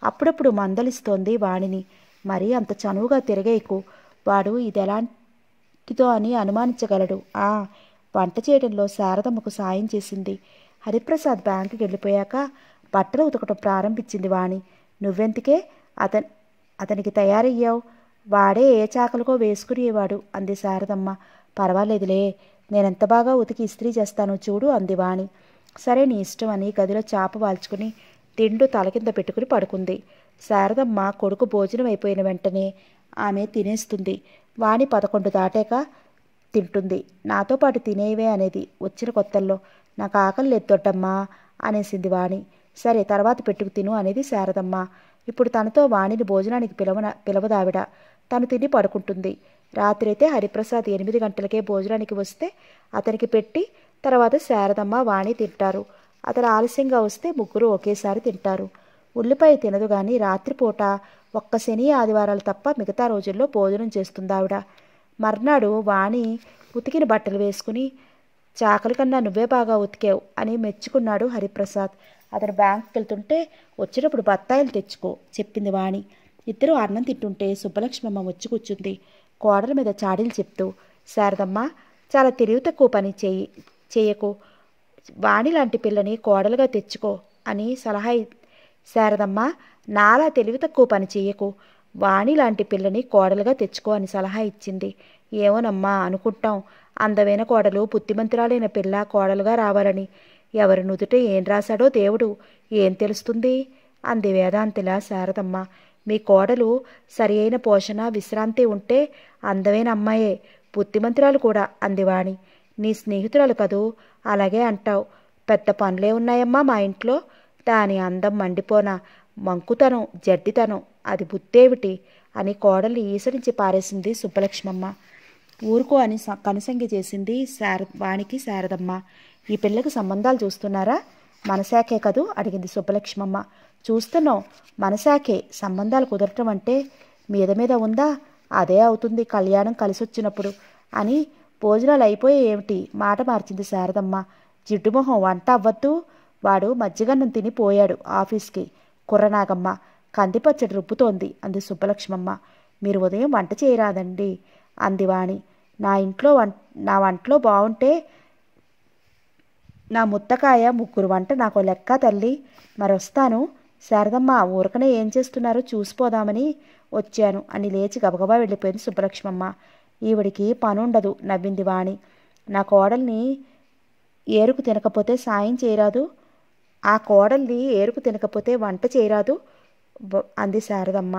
అప్పుడప్పుడు మందలిస్తోంది వాణిని మరీ అంత చనువుగా తిరగేకు వాడు ఇదెలాంటిదో అని అనుమానించగలడు ఆ వంట చేయడంలో శారదమ్మకు సాయం చేసింది హరిప్రసాద్ బ్యాంకుకి వెళ్ళిపోయాక బట్టలు ఉతకటం ప్రారంభించింది వాణి నువ్వెందుకే అత అతనికి తయారయ్యావు వాడే ఏ చాకలకో వేసుకునేవాడు అంది శారదమ్మ పర్వాలేదులే నేనెంత బాగా ఉతికి ఇస్త్రీ చేస్తాను చూడు అంది వాణి సరే నీ ఇష్టం అని గదిలో చాప వాల్చుకుని తిండు తల కింద పెట్టుకుని పడుకుంది శారదమ్మ కొడుకు భోజనం అయిపోయిన వెంటనే ఆమె తినేస్తుంది వాణి పదకొండు దాటాక తింటుంది నాతో పాటు తినేవే అనేది వచ్చిన కొత్తల్లో నాకు ఆకలి లేదొడ్డమ్మా అనేసింది వాణి సరే తర్వాత పెట్టుకు తిను అనేది శారదమ్మ ఇప్పుడు తనతో వాణిని భోజనానికి పిలవన పిలవదావిడ తను తిని పడుకుంటుంది రాత్రి అయితే హరిప్రసాద్ ఎనిమిది గంటలకే భోజనానికి వస్తే అతనికి పెట్టి తర్వాత శారదమ్మ వాణి తింటారు అతను ఆలస్యంగా వస్తే ముగ్గురు ఒకేసారి తింటారు ఉల్లిపాయ తినదు కానీ రాత్రిపూట ఒక్క శని ఆదివారాలు తప్ప మిగతా రోజుల్లో భోజనం చేస్తుంది ఆవిడ మర్నాడు వాణి ఉతికిన బట్టలు వేసుకుని చాకలి కన్నా నువ్వే బాగా ఉతికావు అని మెచ్చుకున్నాడు హరిప్రసాద్ అతను బ్యాంకుకి వెళ్తుంటే వచ్చేటప్పుడు బత్తాయిలు తెచ్చుకో చెప్పింది వాణి ఇద్దరు అన్నం తింటుంటే సుబ్బలక్ష్మమ్మ వచ్చి కూర్చుంది కోడల మీద చాడీలు చెప్తూ శారదమ్మ చాలా తెలివి తక్కువ పని చేయి చేయకు వాణి లాంటి పిల్లని కోడలుగా తెచ్చుకో అని సలహా శారదమ్మ నాలా తెలివి తక్కువ పని చేయకు వాణి లాంటి పిల్లని కోడలుగా తెచ్చుకో అని సలహా ఇచ్చింది ఏమోనమ్మా అనుకుంటాం అందమైన కోడలు బుద్ధిమంతురాలైన పిల్ల కోడలుగా రావాలని ఎవరి నుదుట ఏం రాశాడో దేవుడు ఏం తెలుస్తుంది అంది వేదాంతిలా శారదమ్మ మీ కోడలు సరి అయిన పోషణ విశ్రాంతి ఉంటే అందమైన అమ్మాయే బుద్ధిమంతురాలు కూడా అందివాణి నీ స్నేహితురాలు కదూ అలాగే అంటావు పెద్ద పనులే ఉన్నాయమ్మా మా ఇంట్లో దాని అందం మండిపోనా మంకుతనం జడ్డితనం అది బుత్తేవిటి అని కోడలు ఈసరించి పారేసింది సుబ్బలక్ష్మమ్మ ఊరుకో అని కనుసంగి చేసింది శార వాణికి శారదమ్మ ఈ పిల్లకు సంబంధాలు చూస్తున్నారా మనశాఖే కదూ అడిగింది సుబ్బలక్ష్మమ్మ చూస్తున్నాం మనశాఖే సంబంధాలు కుదరటం అంటే మీద మీద ఉందా అదే అవుతుంది కళ్యాణం కలిసొచ్చినప్పుడు అని భోజనాలు అయిపోయి ఏమిటి మాట మార్చింది శారదమ్మ జిడ్డుమొహం వంట అవ్వద్దు వాడు మజ్జిగన్నం తిని పోయాడు ఆఫీస్కి కుర్రనాగమ్మ కందిపచ్చడి రుబ్బుతోంది అంది సుబ్బలక్ష్మమ్మ మీరు ఉదయం వంట చేయరాదండి అంది వాణి నా ఇంట్లో వం నా వంటలో బాగుంటే నా ముత్తకాయ ముగ్గురు వంట నాకు లెక్క తల్లి మరొస్తాను శారదమ్మ ఊరకనే ఏం చేస్తున్నారో చూసిపోదామని వచ్చాను అని లేచి గబగబా వెళ్ళిపోయింది సుబ్బలక్ష్మమ్మ ఈవిడికి పనుండదు నవ్వింది వాణి నా కోడల్ని ఏరుకు తినకపోతే సాయం చేయరాదు ఆ కోడల్ని ఏరుకు తినకపోతే వంట చేయరాదు అంది శారదమ్మ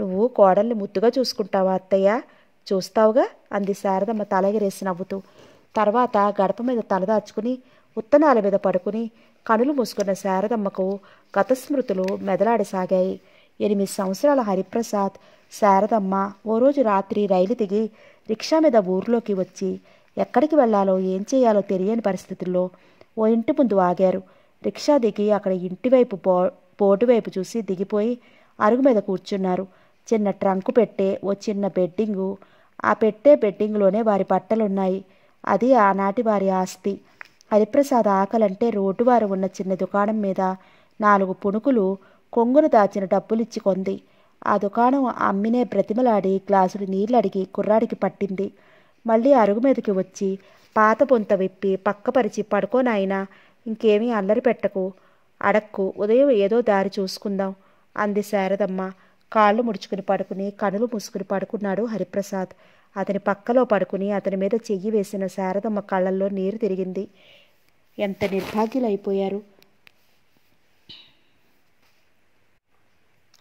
నువ్వు కోడల్ని ముద్దుగా చూసుకుంటావా అత్తయ్య చూస్తావుగా అంది శారదమ్మ తలగిరేసి నవ్వుతూ తర్వాత గడప మీద తలదాచుకుని ఉత్తనాల మీద పడుకుని కనులు మూసుకున్న శారదమ్మకు గతస్మృతులు మెదలాడసాగాయి ఎనిమిది సంవత్సరాల హరిప్రసాద్ శారదమ్మ ఓ రోజు రాత్రి రైలు దిగి రిక్షా మీద ఊర్లోకి వచ్చి ఎక్కడికి వెళ్లాలో ఏం చేయాలో తెలియని పరిస్థితుల్లో ఓ ఇంటి ముందు ఆగారు రిక్షా దిగి అక్కడ ఇంటివైపు బో బోర్డు వైపు చూసి దిగిపోయి అరుగు మీద కూర్చున్నారు చిన్న ట్రంకు పెట్టే ఓ చిన్న బెడ్డింగు ఆ పెట్టే బెడ్డింగ్లోనే వారి బట్టలున్నాయి అది ఆనాటి వారి ఆస్తి హరిప్రసాద్ ఆకలంటే రోడ్డువారు ఉన్న చిన్న దుకాణం మీద నాలుగు పుణుకులు కొంగును దాచిన డబ్బులిచ్చి కొంది ఆ దుకాణం అమ్మినే బ్రతిమలాడి గ్లాసుడు నీళ్ళు అడిగి కుర్రాడికి పట్టింది మళ్ళీ అరుగు మీదకి వచ్చి పాత పొంత విప్పి పక్కపరిచి పడుకో ఇంకేమీ అల్లరి పెట్టకు అడక్కు ఉదయం ఏదో దారి చూసుకుందాం అంది శారదమ్మ కాళ్ళు ముడుచుకుని పడుకుని కనులు మూసుకుని పడుకున్నాడు హరిప్రసాద్ అతని పక్కలో పడుకుని అతని మీద చెయ్యి వేసిన శారదమ్మ కళ్ళల్లో నీరు తిరిగింది ఎంత నిర్భాగ్యులైపోయారు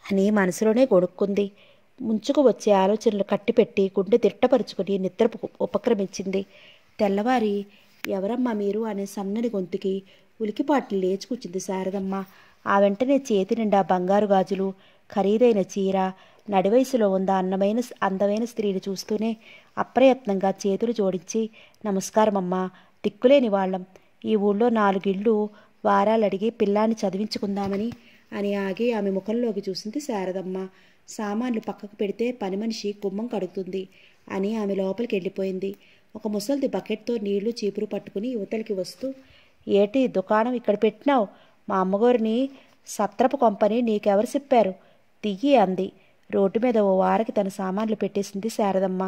అని మనసులోనే గొడుక్కుంది ముంచుకు వచ్చే ఆలోచనలు కట్టిపెట్టి గుండె దిట్టపరుచుకుని నిద్ర ఉపక్రమించింది తెల్లవారి ఎవరమ్మా మీరు అనే సన్నని గొంతుకి ఉలికిపాట్లు లేచి కూర్చుంది శారదమ్మ ఆ వెంటనే చేతి నిండా బంగారు గాజులు ఖరీదైన చీర నడివయసులో ఉన్న అన్నమైన అందమైన స్త్రీని చూస్తూనే అప్రయత్నంగా చేతులు జోడించి నమస్కారమమ్మా దిక్కులేని వాళ్ళం ఈ ఊళ్ళో నాలుగిళ్ళు వారాలు అడిగి పిల్లాన్ని చదివించుకుందామని అని ఆగి ఆమె ముఖంలోకి చూసింది శారదమ్మ సామాన్లు పక్కకు పెడితే పని మనిషి గుమ్మం కడుగుతుంది అని ఆమె లోపలికి వెళ్ళిపోయింది ఒక ముసలిది బకెట్తో నీళ్లు చీపురు పట్టుకుని యువతలకి వస్తూ ఏటి దుకాణం ఇక్కడ పెట్టినావు మా అమ్మగారిని సత్రపు కొంపని నీకెవరు చెప్పారు తియ్యి అంది రోడ్డు మీద ఓ వారకి తన సామాన్లు పెట్టేసింది శారదమ్మ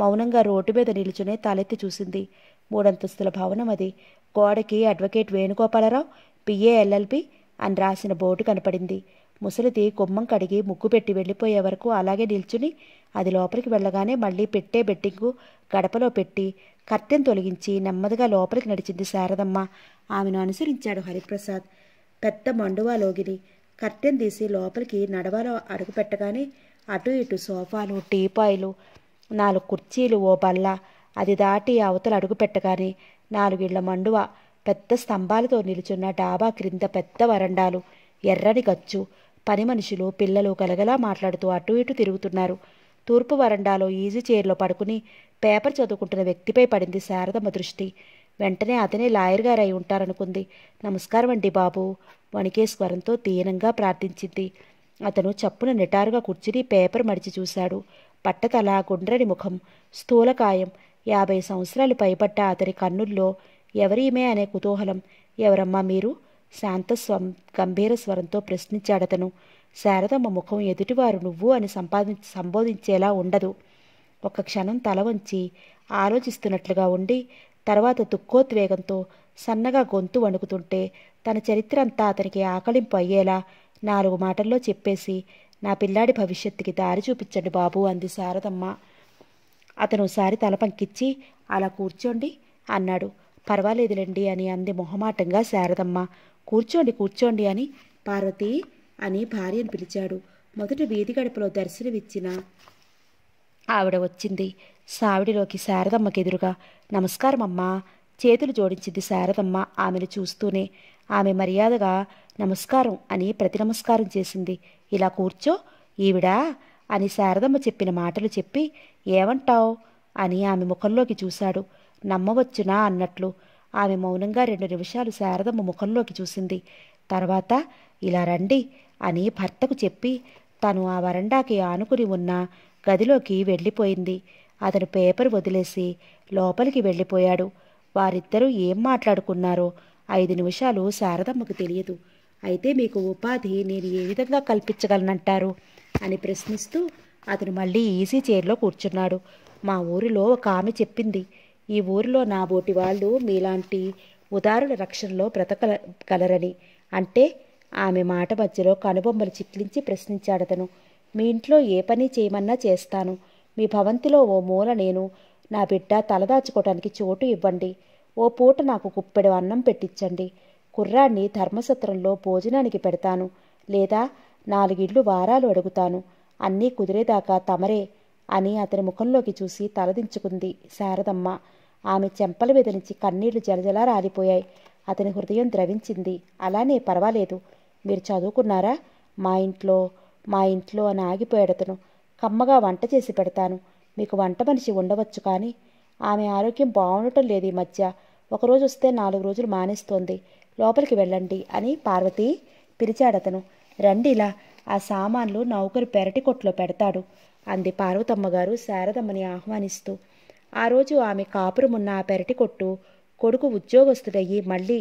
మౌనంగా రోడ్డు మీద నిలుచునే తలెత్తి చూసింది మూడంతస్తుల భవనం అది గోడకి అడ్వకేట్ వేణుగోపాలరావు పిఏ ఎల్ఎల్బి అని రాసిన బోర్డు కనపడింది ముసలిది కుమ్మం కడిగి ముగ్గు పెట్టి వెళ్ళిపోయే వరకు అలాగే నిల్చుని అది లోపలికి వెళ్ళగానే మళ్ళీ పెట్టే బెట్టింగు గడపలో పెట్టి కర్తెను తొలగించి నెమ్మదిగా లోపలికి నడిచింది శారదమ్మ ఆమెను అనుసరించాడు హరిప్రసాద్ పెద్ద మండువాలోగిని కర్తెను తీసి లోపలికి నడవలో అడుగు పెట్టగానే అటు ఇటు సోఫాలు టీపాయిలు నాలుగు కుర్చీలు ఓ బల్ల అది దాటి అవతల అడుగుపెట్టగానే నాలుగిళ్ల మండువ పెద్ద స్తంభాలతో నిలుచున్న డాబా క్రింద పెద్ద వరండాలు ఎర్రని గచ్చు పని మనుషులు పిల్లలు గలగలా మాట్లాడుతూ అటు ఇటు తిరుగుతున్నారు తూర్పు వరండాలో ఈజీ చైర్లో పడుకుని పేపర్ చదువుకుంటున్న వ్యక్తిపై పడింది శారదమ్మ దృష్టి వెంటనే అతనే లాయర్ గారు అయి ఉంటారనుకుంది నమస్కారం అండి బాబు వణికే స్వరంతో తీనంగా ప్రార్థించింది అతను చప్పున నిటారుగా కూర్చుని పేపర్ మడిచి చూశాడు పట్టతల గుండ్రని ముఖం స్థూలకాయం యాభై సంవత్సరాలు పైపట్ట అతని కన్నుల్లో ఎవరీమే అనే కుతూహలం ఎవరమ్మా మీరు శాంత స్వం గంభీర స్వరంతో ప్రశ్నించాడతను శారదమ్మ ముఖం ఎదుటివారు నువ్వు అని సంపాది సంబోధించేలా ఉండదు ఒక క్షణం తల వంచి ఆలోచిస్తున్నట్లుగా ఉండి తర్వాత దుఃఖోద్వేగంతో సన్నగా గొంతు వణుకుతుంటే తన చరిత్ర అంతా అతనికి ఆకలింపు అయ్యేలా నాలుగు మాటల్లో చెప్పేసి నా పిల్లాడి భవిష్యత్తుకి దారి చూపించండి బాబు అంది శారదమ్మ అతను ఒకసారి తలపంకిచ్చి అలా కూర్చోండి అన్నాడు పర్వాలేదులేండి అని అంది మొహమాటంగా శారదమ్మ కూర్చోండి కూర్చోండి అని పార్వతి అని భార్యను పిలిచాడు మొదట వీధి గడపలో దర్శనమిచ్చిన ఆవిడ వచ్చింది సావిడిలోకి శారదమ్మకి ఎదురుగా నమస్కారం అమ్మా చేతులు జోడించింది శారదమ్మ ఆమెను చూస్తూనే ఆమె మర్యాదగా నమస్కారం అని ప్రతి నమస్కారం చేసింది ఇలా కూర్చో ఈవిడా అని శారదమ్మ చెప్పిన మాటలు చెప్పి ఏమంటావు అని ఆమె ముఖంలోకి చూశాడు నమ్మవచ్చునా అన్నట్లు ఆమె మౌనంగా రెండు నిమిషాలు శారదమ్మ ముఖంలోకి చూసింది తర్వాత ఇలా రండి అని భర్తకు చెప్పి తను ఆ వరండాకి ఆనుకుని ఉన్న గదిలోకి వెళ్ళిపోయింది అతను పేపర్ వదిలేసి లోపలికి వెళ్ళిపోయాడు వారిద్దరూ ఏం మాట్లాడుకున్నారో ఐదు నిమిషాలు శారదమ్మకు తెలియదు అయితే మీకు ఉపాధి నేను ఏ విధంగా కల్పించగలనంటారు అని ప్రశ్నిస్తూ అతను మళ్ళీ ఈజీ చైర్లో కూర్చున్నాడు మా ఊరిలో ఒక ఆమె చెప్పింది ఈ ఊరిలో నా బోటి వాళ్ళు మీలాంటి ఉదారుల రక్షణలో బ్రతకల గలరని అంటే ఆమె మాట మధ్యలో కనుబొమ్మలు చిట్లించి ప్రశ్నించాడతను మీ ఇంట్లో ఏ పని చేయమన్నా చేస్తాను మీ భవంతిలో ఓ మూల నేను నా బిడ్డ తలదాచుకోవటానికి చోటు ఇవ్వండి ఓ పూట నాకు కుప్పెడు అన్నం పెట్టించండి కుర్రాన్ని ధర్మసత్రంలో భోజనానికి పెడతాను లేదా నాలుగిళ్ళు వారాలు అడుగుతాను అన్నీ కుదిరేదాకా తమరే అని అతని ముఖంలోకి చూసి తలదించుకుంది శారదమ్మ ఆమె చెంపల మీద నుంచి కన్నీళ్లు జలజలా రాలిపోయాయి అతని హృదయం ద్రవించింది అలానే పర్వాలేదు మీరు చదువుకున్నారా మా ఇంట్లో మా ఇంట్లో అని ఆగిపోయాడు అతను కమ్మగా వంట చేసి పెడతాను మీకు వంట మనిషి ఉండవచ్చు కానీ ఆమె ఆరోగ్యం బాగుండటం లేదు ఈ మధ్య ఒకరోజు వస్తే నాలుగు రోజులు మానేస్తోంది లోపలికి వెళ్ళండి అని పార్వతి పిలిచాడతను రండిలా ఆ సామాన్లు నౌకరు పెరటి కొట్లో పెడతాడు అంది పార్వతమ్మగారు శారదమ్మని ఆహ్వానిస్తూ ఆ రోజు ఆమె కాపురమున్న ఆ పెరటి కొట్టు కొడుకు ఉద్యోగస్తుడయ్యి మళ్ళీ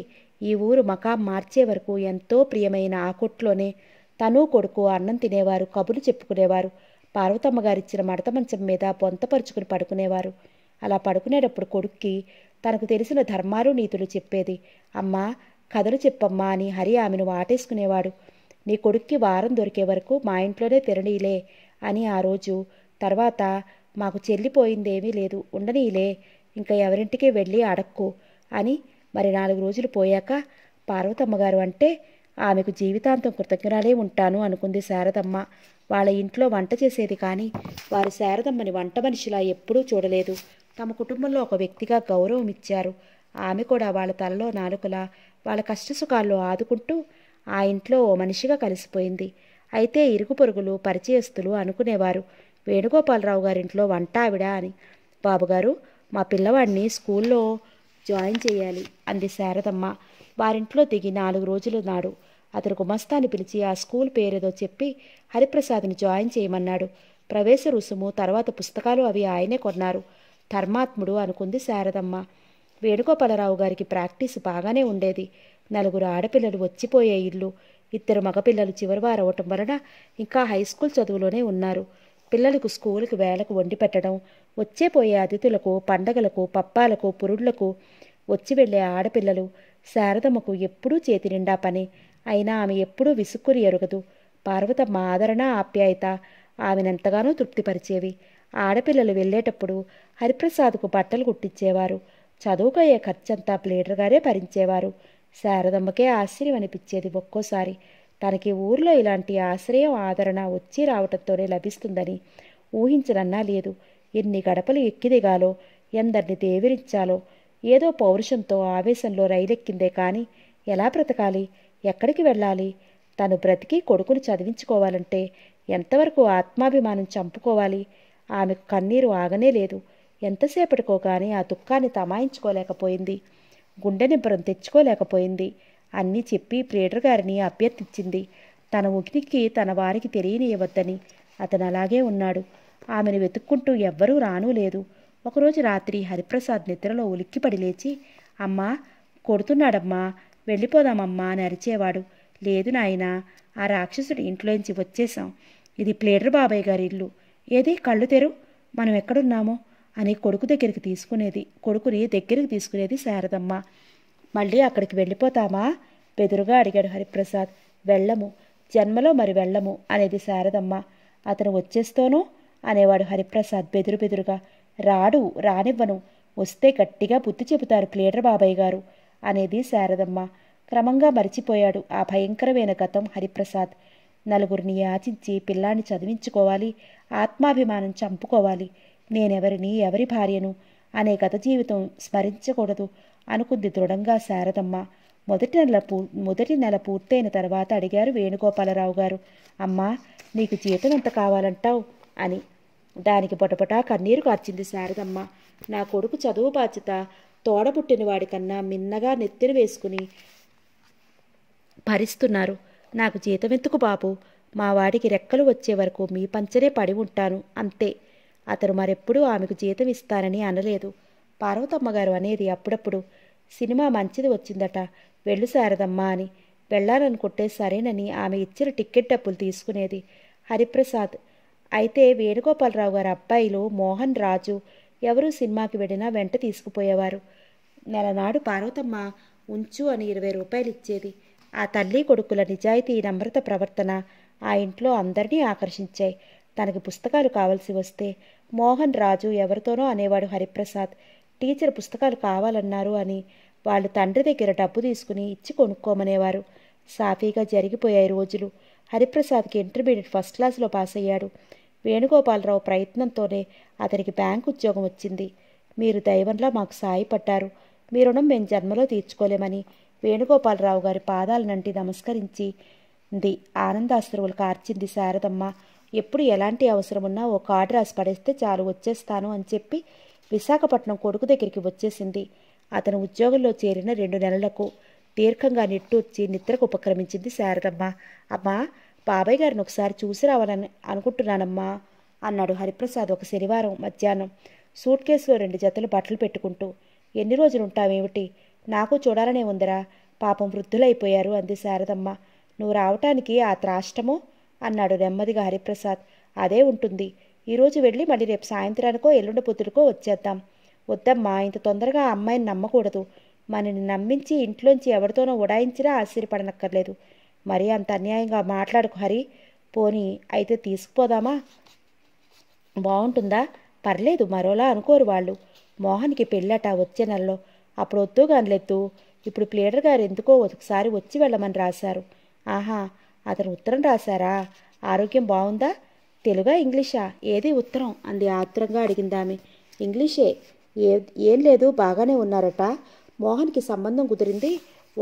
ఈ ఊరు మకాం మార్చే వరకు ఎంతో ప్రియమైన ఆ కొట్లోనే తను కొడుకు అన్నం తినేవారు కబులు చెప్పుకునేవారు పార్వతమ్మ గారిచ్చిన మడత మంచం మీద పొంతపరుచుకుని పడుకునేవారు అలా పడుకునేటప్పుడు కొడుక్కి తనకు తెలిసిన ధర్మాలు నీతులు చెప్పేది అమ్మా కథలు చెప్పమ్మా అని హరి ఆమెను వాటేసుకునేవాడు నీ కొడుక్కి వారం దొరికే వరకు మా ఇంట్లోనే తిరణీలే అని ఆ రోజు తర్వాత మాకు చెల్లిపోయిందేమీ లేదు ఉండనీలే ఇంకా ఎవరింటికి వెళ్ళి అడక్కు అని మరి నాలుగు రోజులు పోయాక పార్వతమ్మగారు అంటే ఆమెకు జీవితాంతం కృతజ్ఞరాలే ఉంటాను అనుకుంది శారదమ్మ వాళ్ళ ఇంట్లో వంట చేసేది కానీ వారు శారదమ్మని వంట మనిషిలా ఎప్పుడూ చూడలేదు తమ కుటుంబంలో ఒక వ్యక్తిగా గౌరవం ఇచ్చారు ఆమె కూడా వాళ్ళ తలలో నాలుకలా వాళ్ళ కష్టసుఖాల్లో ఆదుకుంటూ ఆ ఇంట్లో ఓ మనిషిగా కలిసిపోయింది అయితే ఇరుగు పొరుగులు పరిచయస్తులు అనుకునేవారు వేణుగోపాలరావు గారింట్లో వంట ఆవిడ అని బాబుగారు మా పిల్లవాడిని స్కూల్లో జాయిన్ చేయాలి అంది శారదమ్మ వారింట్లో దిగి నాలుగు రోజులు నాడు అతను గుమస్తాన్ని పిలిచి ఆ స్కూల్ పేరేదో చెప్పి హరిప్రసాద్ని జాయిన్ చేయమన్నాడు ప్రవేశ రుసుము తర్వాత పుస్తకాలు అవి ఆయనే కొన్నారు ధర్మాత్ముడు అనుకుంది శారదమ్మ వేణుగోపాలరావు గారికి ప్రాక్టీస్ బాగానే ఉండేది నలుగురు ఆడపిల్లలు వచ్చిపోయే ఇల్లు ఇద్దరు మగపిల్లలు చివరివారు అవటం వలన ఇంకా హై స్కూల్ చదువులోనే ఉన్నారు పిల్లలకు స్కూలుకు వేళకు వండి పెట్టడం వచ్చే పోయే అతిథులకు పండగలకు పప్పాలకు పురుళ్లకు వచ్చి వెళ్లే ఆడపిల్లలు శారదమ్మకు ఎప్పుడూ చేతి నిండా పని అయినా ఆమె ఎప్పుడూ విసుక్కుని ఎరుగదు పార్వతమ్మ ఆదరణ ఆప్యాయత ఆమెనెంతగానో తృప్తిపరిచేవి ఆడపిల్లలు వెళ్ళేటప్పుడు హరిప్రసాద్కు బట్టలు కుట్టించేవారు చదువుకయ్యే ఖర్చంతా ప్లేడర్ గారే భరించేవారు శారదమ్మకే ఆశ్చర్యం అనిపించేది ఒక్కోసారి తనకి ఊర్లో ఇలాంటి ఆశ్రయం ఆదరణ వచ్చి రావటంతోనే లభిస్తుందని ఊహించనన్నా లేదు ఎన్ని గడపలు ఎక్కిదిగాలో ఎందరిని దేవిరించాలో ఏదో పౌరుషంతో ఆవేశంలో రైలెక్కిందే కానీ ఎలా బ్రతకాలి ఎక్కడికి వెళ్ళాలి తను బ్రతికి కొడుకును చదివించుకోవాలంటే ఎంతవరకు ఆత్మాభిమానం చంపుకోవాలి ఆమెకు కన్నీరు ఆగనే లేదు ఎంతసేపటికో కానీ ఆ దుఃఖాన్ని తమాయించుకోలేకపోయింది గుండె నిబ్బరం తెచ్చుకోలేకపోయింది అన్నీ చెప్పి ప్రేటర్ గారిని అభ్యర్థించింది తన ఉనికి తన వారికి తెలియనియవద్దని అతను అలాగే ఉన్నాడు ఆమెను వెతుక్కుంటూ ఎవ్వరూ రానూ లేదు ఒకరోజు రాత్రి హరిప్రసాద్ నిద్రలో ఉలిక్కిపడి లేచి అమ్మా కొడుతున్నాడమ్మా వెళ్ళిపోదామమ్మా అని అరిచేవాడు లేదు నాయన ఆ రాక్షసుడి ఇంట్లోంచి వచ్చేసాం ఇది ప్లేడర్ బాబాయ్ గారి ఇల్లు ఏది కళ్ళు తెరు మనం ఎక్కడున్నామో అని కొడుకు దగ్గరికి తీసుకునేది కొడుకుని దగ్గరికి తీసుకునేది శారదమ్మ మళ్ళీ అక్కడికి వెళ్ళిపోతామా బెదురుగా అడిగాడు హరిప్రసాద్ వెళ్ళము జన్మలో మరి వెళ్ళము అనేది శారదమ్మ అతను వచ్చేస్తోనో అనేవాడు హరిప్రసాద్ బెదురు బెదురుగా రాడు రానివ్వను వస్తే గట్టిగా బుద్ధి చెబుతారు క్లీడర్ బాబాయ్ గారు అనేది శారదమ్మ క్రమంగా మరిచిపోయాడు ఆ భయంకరమైన గతం హరిప్రసాద్ నలుగురిని యాచించి పిల్లాన్ని చదివించుకోవాలి ఆత్మాభిమానం చంపుకోవాలి నేనెవరిని ఎవరి భార్యను అనే గత జీవితం స్మరించకూడదు అనుకుంది దృఢంగా శారదమ్మ మొదటి నెల పూ మొదటి నెల పూర్తయిన తర్వాత అడిగారు వేణుగోపాలరావు గారు అమ్మా నీకు జీతం ఎంత కావాలంటావు అని దానికి పొటపటా కన్నీరు కార్చింది శారదమ్మ నా కొడుకు చదువు బాధ్యత తోడబుట్టిన వాడికన్నా మిన్నగా నెత్తిన వేసుకుని భరిస్తున్నారు నాకు జీతం ఎందుకు బాబు మా వాడికి రెక్కలు వచ్చే వరకు మీ పంచనే పడి ఉంటాను అంతే అతను మరెప్పుడూ ఆమెకు జీతం ఇస్తానని అనలేదు పార్వతమ్మ గారు అనేది అప్పుడప్పుడు సినిమా మంచిది వచ్చిందట వెళ్ళు శారదమ్మా అని వెళ్ళాలనుకుంటే సరేనని ఆమె ఇచ్చిన టిక్కెట్ డబ్బులు తీసుకునేది హరిప్రసాద్ అయితే వేణుగోపాలరావు గారి అబ్బాయిలు మోహన్ రాజు ఎవరూ సినిమాకి వెళ్ళినా వెంట తీసుకుపోయేవారు నెలనాడు పార్వతమ్మ ఉంచు అని ఇరవై రూపాయలు ఇచ్చేది ఆ తల్లి కొడుకుల నిజాయితీ నమ్రత ప్రవర్తన ఆ ఇంట్లో అందరినీ ఆకర్షించాయి తనకి పుస్తకాలు కావలసి వస్తే మోహన్ రాజు ఎవరితోనో అనేవాడు హరిప్రసాద్ టీచర్ పుస్తకాలు కావాలన్నారు అని వాళ్ళు తండ్రి దగ్గర డబ్బు తీసుకుని ఇచ్చి కొనుక్కోమనేవారు సాఫీగా జరిగిపోయాయి రోజులు హరిప్రసాద్కి ఇంటర్మీడియట్ ఫస్ట్ క్లాస్లో పాస్ అయ్యాడు వేణుగోపాలరావు ప్రయత్నంతోనే అతనికి బ్యాంక్ ఉద్యోగం వచ్చింది మీరు దైవంలో మాకు సాయపడ్డారు మీ రుణం మేము జన్మలో తీర్చుకోలేమని వేణుగోపాలరావు గారి పాదాలనంటి నమస్కరించింది ఆనందాశ్రువులు కార్చింది శారదమ్మ ఎప్పుడు ఎలాంటి అవసరం ఉన్నా ఒక ఆర్డర్ రాసి పడేస్తే చాలు వచ్చేస్తాను అని చెప్పి విశాఖపట్నం కొడుకు దగ్గరికి వచ్చేసింది అతను ఉద్యోగంలో చేరిన రెండు నెలలకు దీర్ఘంగా నిట్టూర్చి నిద్రకు ఉపక్రమించింది శారదమ్మ అమ్మా బాబాయ్ గారిని ఒకసారి చూసి రావాలని అనుకుంటున్నానమ్మా అన్నాడు హరిప్రసాద్ ఒక శనివారం మధ్యాహ్నం సూట్ కేసులో రెండు జతలు బట్టలు పెట్టుకుంటూ ఎన్ని రోజులు ఉంటావేమిటి నాకు చూడాలనే ఉందిరా పాపం వృద్ధులైపోయారు అంది శారదమ్మ నువ్వు రావటానికి ఆ త్రాష్టమో అన్నాడు నెమ్మదిగా హరిప్రసాద్ అదే ఉంటుంది ఈరోజు వెళ్ళి మళ్ళీ రేపు సాయంత్రానికో ఎల్లుండి పొద్దులకో వచ్చేద్దాం వద్దమ్మా ఇంత తొందరగా ఆ అమ్మాయిని నమ్మకూడదు మనని నమ్మించి ఇంట్లోంచి ఎవరితోనో ఉడాయించినా ఆశ్చర్యపడనక్కర్లేదు మరీ అంత అన్యాయంగా మాట్లాడుకు హరి పోనీ అయితే తీసుకుపోదామా బాగుంటుందా పర్లేదు మరోలా అనుకోరు వాళ్ళు మోహన్కి పెళ్ళట వచ్చే నెలలో అప్పుడు వద్దు కానిలెద్దు ఇప్పుడు ప్లేడర్ గారు ఎందుకో ఒకసారి వచ్చి వెళ్ళమని రాశారు ఆహా అతను ఉత్తరం రాశారా ఆరోగ్యం బాగుందా తెలుగా ఇంగ్లీషా ఏది ఉత్తరం అంది ఆత్రంగా అడిగిందామె ఇంగ్లీషే ఏ ఏం లేదు బాగానే ఉన్నారట మోహన్కి సంబంధం కుదిరింది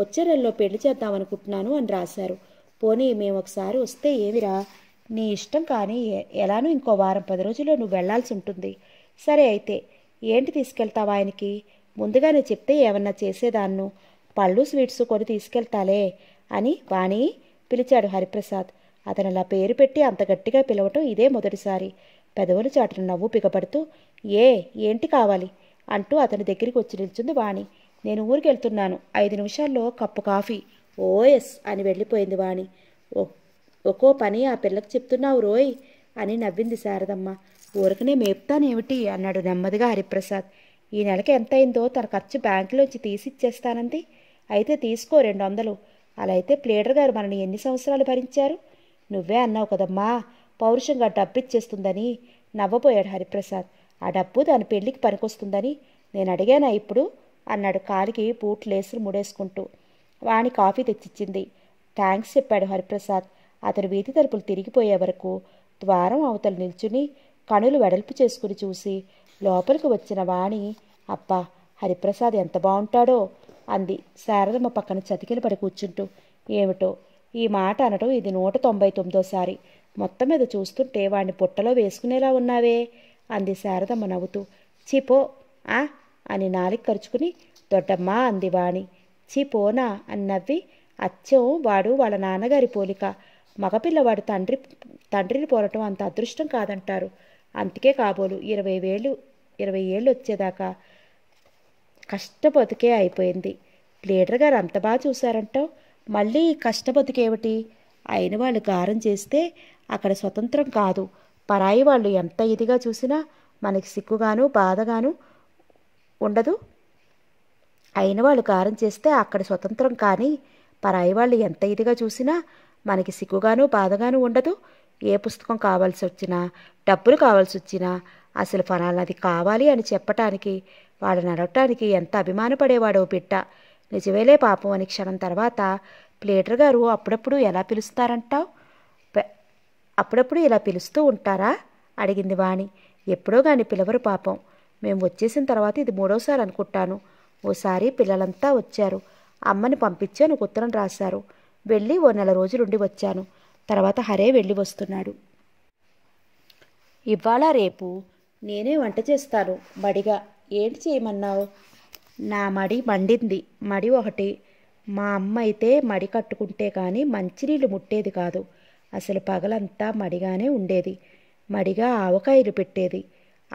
వచ్చే నెలలో పెళ్లి చేద్దామనుకుంటున్నాను అని రాశారు పోనీ మేము ఒకసారి వస్తే ఏమిరా నీ ఇష్టం కానీ ఎలానూ ఇంకో వారం పది రోజుల్లో నువ్వు వెళ్లాల్సి ఉంటుంది సరే అయితే ఏంటి తీసుకెళ్తావా ఆయనకి ముందుగానే చెప్తే ఏమన్నా చేసేదాన్ను పళ్ళు స్వీట్స్ కొని తీసుకెళ్తాలే అని వాణి పిలిచాడు హరిప్రసాద్ అతను అలా పేరు పెట్టి అంత గట్టిగా పిలవటం ఇదే మొదటిసారి పెదవులు చాటిన నవ్వు పిగపడుతూ ఏ ఏంటి కావాలి అంటూ అతని దగ్గరికి వచ్చి నిల్చుంది వాణి నేను ఊరికి వెళ్తున్నాను ఐదు నిమిషాల్లో కప్పు కాఫీ ఓఎస్ అని వెళ్ళిపోయింది వాణి ఓ ఒక్కో పని ఆ పిల్లకు చెప్తున్నావు రోయ్ అని నవ్వింది శారదమ్మ ఊరికనే మేపుతానేమిటి అన్నాడు నెమ్మదిగా హరిప్రసాద్ ఈ నెలకి ఎంతైందో తన ఖర్చు బ్యాంకులోంచి తీసిచ్చేస్తానంది అయితే తీసుకో రెండు వందలు అలా అయితే ప్లేడర్ గారు మనని ఎన్ని సంవత్సరాలు భరించారు నువ్వే అన్నావు కదమ్మా పౌరుషంగా డబ్బిచ్చేస్తుందని నవ్వబోయాడు హరిప్రసాద్ ఆ డబ్బు దాని పెళ్లికి పనికొస్తుందని నేను అడిగానా ఇప్పుడు అన్నాడు కాలికి బూట్లు లేసులు ముడేసుకుంటూ వాణి కాఫీ తెచ్చిచ్చింది థ్యాంక్స్ చెప్పాడు హరిప్రసాద్ అతని వీధి తలుపులు తిరిగిపోయే వరకు ద్వారం అవతలు నిల్చుని కనులు వెడల్పు చేసుకుని చూసి లోపలికి వచ్చిన వాణి అబ్బా హరిప్రసాద్ ఎంత బాగుంటాడో అంది శారదమ్మ పక్కన చతికిలు పడి కూర్చుంటూ ఏమిటో ఈ మాట అనటం ఇది నూట తొంభై తొమ్మిదోసారి మొత్తం మీద చూస్తుంటే వాడిని పుట్టలో వేసుకునేలా ఉన్నావే అంది శారదమ్మ నవ్వుతూ చీపో ఆ అని నాలిక కరుచుకుని దొడ్డమ్మా అంది వాణి చీపోనా అని నవ్వి అచ్చం వాడు వాళ్ళ నాన్నగారి పోలిక మగపిల్లవాడు తండ్రి తండ్రిని పోలటం అంత అదృష్టం కాదంటారు అందుకే కాబోలు ఇరవై వేలు ఇరవై ఏళ్ళు వచ్చేదాకా కష్ట అయిపోయింది లీడర్ గారు అంత బాగా చూశారంటో మళ్ళీ కష్ట బతుకేమిటి అయిన వాళ్ళు గారం చేస్తే అక్కడ స్వతంత్రం కాదు పరాయి వాళ్ళు ఎంత ఇదిగా చూసినా మనకి సిక్కుగాను బాధగాను ఉండదు అయిన వాళ్ళు కారం చేస్తే అక్కడ స్వతంత్రం కానీ పరాయి వాళ్ళు ఎంత ఇదిగా చూసినా మనకి సిగ్గుగాను బాధగాను ఉండదు ఏ పుస్తకం కావాల్సి వచ్చినా డబ్బులు కావాల్సి వచ్చినా అసలు ఫలానాది కావాలి అని చెప్పటానికి వాళ్ళని నడవటానికి ఎంత అభిమానపడేవాడో బిట్ట నిజమేలే పాపం అని క్షణం తర్వాత ప్లేటర్ గారు అప్పుడప్పుడు ఎలా పిలుస్తారంటావు అప్పుడప్పుడు ఇలా పిలుస్తూ ఉంటారా అడిగింది వాణి ఎప్పుడో కానీ పిలవరు పాపం మేము వచ్చేసిన తర్వాత ఇది మూడోసారి అనుకుంటాను ఓసారి పిల్లలంతా వచ్చారు అమ్మని పంపించి అని ఉత్తరం రాశారు వెళ్ళి ఓ నెల రోజులుండి వచ్చాను తర్వాత హరే వెళ్ళి వస్తున్నాడు ఇవాళ రేపు నేనే వంట చేస్తాను బడిగా ఏంటి చేయమన్నావు నా మడి మండింది మడి ఒకటి మా అమ్మ అయితే మడి కట్టుకుంటే కానీ మంచినీళ్ళు ముట్టేది కాదు అసలు పగలంతా మడిగానే ఉండేది మడిగా ఆవకాయలు పెట్టేది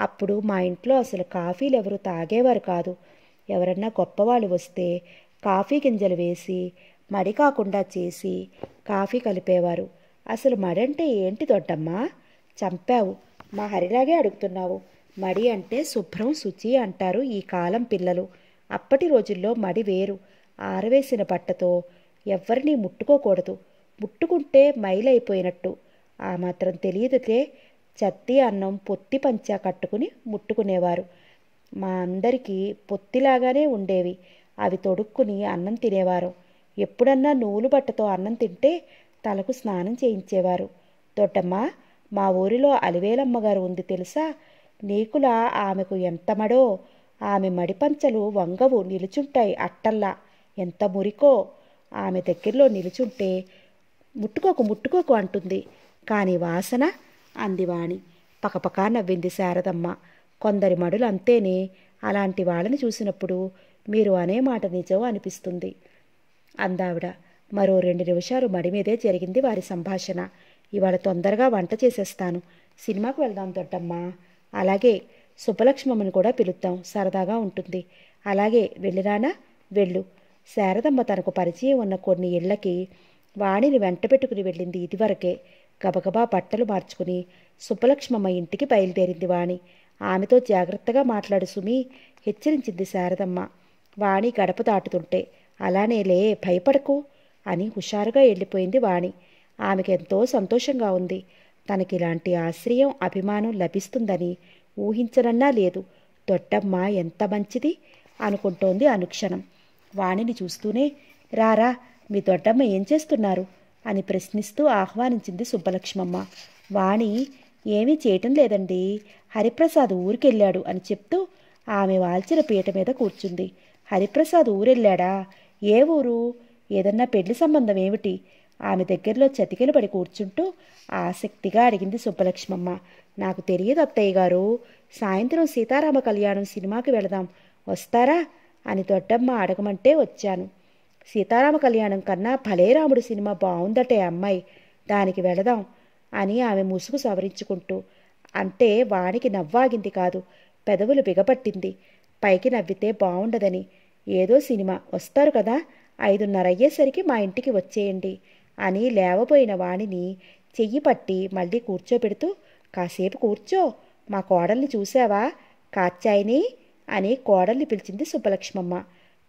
అప్పుడు మా ఇంట్లో అసలు కాఫీలు ఎవరు తాగేవారు కాదు ఎవరన్నా గొప్పవాళ్ళు వస్తే కాఫీ గింజలు వేసి మడి కాకుండా చేసి కాఫీ కలిపేవారు అసలు మడంటే ఏంటి దొడ్డమ్మా చంపావు మా హరిలాగే అడుగుతున్నావు మడి అంటే శుభ్రం శుచి అంటారు ఈ కాలం పిల్లలు అప్పటి రోజుల్లో మడి వేరు ఆరవేసిన బట్టతో ఎవ్వరినీ ముట్టుకోకూడదు ముట్టుకుంటే మైలైపోయినట్టు ఆ మాత్రం తెలియదుతే చత్తి అన్నం పొత్తి పంచా కట్టుకుని ముట్టుకునేవారు మా అందరికీ పొత్తిలాగానే ఉండేవి అవి తొడుక్కుని అన్నం తినేవారు ఎప్పుడన్నా నూలు బట్టతో అన్నం తింటే తలకు స్నానం చేయించేవారు దొడ్డమ్మ మా ఊరిలో అలివేలమ్మగారు ఉంది తెలుసా నీకుల ఆమెకు ఎంత మడో ఆమె మడిపంచలు వంగవు నిలుచుంటాయి అట్టల్లా ఎంత మురికో ఆమె దగ్గరలో నిలుచుంటే ముట్టుకోకు ముట్టుకోకు అంటుంది కాని వాసన అందివాణి పకపకా నవ్వింది శారదమ్మ కొందరి మడులు అంతేనే అలాంటి వాళ్ళని చూసినప్పుడు మీరు అనే మాట నిజం అనిపిస్తుంది అందావిడ మరో రెండు నిమిషాలు మడి మీదే జరిగింది వారి సంభాషణ ఇవాళ తొందరగా వంట చేసేస్తాను సినిమాకు వెళ్దాం దొడ్డమ్మా అలాగే సుబ్బలక్ష్మమ్మని కూడా పిలుద్దాం సరదాగా ఉంటుంది అలాగే వెళ్ళిరానా వెళ్ళు శారదమ్మ తనకు పరిచయం ఉన్న కొన్ని ఇళ్లకి వాణిని వెంట పెట్టుకుని వెళ్ళింది ఇదివరకే గబగబా బట్టలు మార్చుకుని సుబ్బలక్ష్మమ్మ ఇంటికి బయలుదేరింది వాణి ఆమెతో జాగ్రత్తగా మాట్లాడు సుమి హెచ్చరించింది శారదమ్మ వాణి గడప దాటుతుంటే అలానేలే భయపడకు అని హుషారుగా వెళ్ళిపోయింది వాణి ఆమెకెంతో సంతోషంగా ఉంది తనకిలాంటి ఆశ్రయం అభిమానం లభిస్తుందని ఊహించనన్నా లేదు దొడ్డమ్మ ఎంత మంచిది అనుకుంటోంది అనుక్షణం వాణిని చూస్తూనే రారా మీ దొడ్డమ్మ ఏం చేస్తున్నారు అని ప్రశ్నిస్తూ ఆహ్వానించింది సుబ్బలక్ష్మమ్మ వాణి ఏమీ చేయటం లేదండి హరిప్రసాద్ ఊరికెళ్ళాడు అని చెప్తూ ఆమె వాల్చిన పీట మీద కూర్చుంది హరిప్రసాద్ ఊరెళ్ళాడా ఏ ఊరు ఏదన్నా పెళ్లి సంబంధం ఏమిటి ఆమె దగ్గరలో పడి కూర్చుంటూ ఆసక్తిగా అడిగింది సుబ్బలక్ష్మమ్మ నాకు తెలియదు అత్తయ్య గారు సాయంత్రం సీతారామ కళ్యాణం సినిమాకి వెళదాం వస్తారా అని దొడ్డమ్మ అడగమంటే వచ్చాను సీతారామ కళ్యాణం కన్నా భలేరాముడు సినిమా బాగుందటే అమ్మాయి దానికి వెళదాం అని ఆమె ముసుగు సవరించుకుంటూ అంటే వానికి నవ్వాగింది కాదు పెదవులు బిగపట్టింది పైకి నవ్వితే బాగుండదని ఏదో సినిమా వస్తారు కదా ఐదున్నర అయ్యేసరికి మా ఇంటికి వచ్చేయండి అని లేవబోయిన వాణిని చెయ్యి పట్టి మళ్ళీ కూర్చోబెడుతూ కాసేపు కూర్చో మా కోడల్ని చూసావా కాచాయిని అని కోడల్ని పిలిచింది సుబ్బలక్ష్మమ్మ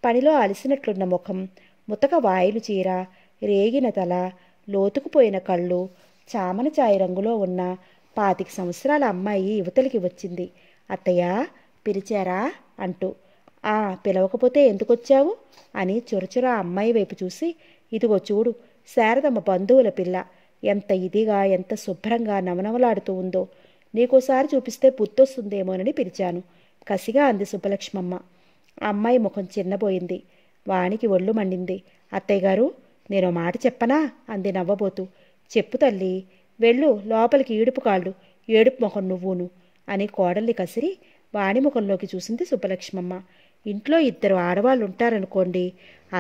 పనిలో అలసినట్లున్న ముఖం ముతక వాయులు చీర రేగిన తల లోతుకుపోయిన కళ్ళు చామన రంగులో ఉన్న పాతిక సంవత్సరాల అమ్మాయి యువతలికి వచ్చింది అత్తయ్య పిలిచారా అంటూ ఆ పిలవకపోతే ఎందుకొచ్చావు అని చురచురా అమ్మాయి వైపు చూసి ఇదిగో చూడు శారదమ్మ బంధువుల పిల్ల ఎంత ఇదిగా ఎంత శుభ్రంగా నవనవలాడుతూ ఉందో నీకోసారి చూపిస్తే పుత్తొస్తుందేమోనని పిలిచాను కసిగా అంది సుబ్బలక్ష్మమ్మ అమ్మాయి ముఖం చిన్నబోయింది వానికి ఒళ్ళు మండింది అత్తయ్య గారు నేను మాట చెప్పనా అంది నవ్వబోతూ చెప్పు తల్లి వెళ్ళు లోపలికి ఈడుపు కాళ్ళు ఏడుపు ముఖం నువ్వును అని కోడల్ని కసిరి వాణి ముఖంలోకి చూసింది సుబ్బలక్ష్మమ్మ ఇంట్లో ఇద్దరు ఆడవాళ్ళు ఉంటారనుకోండి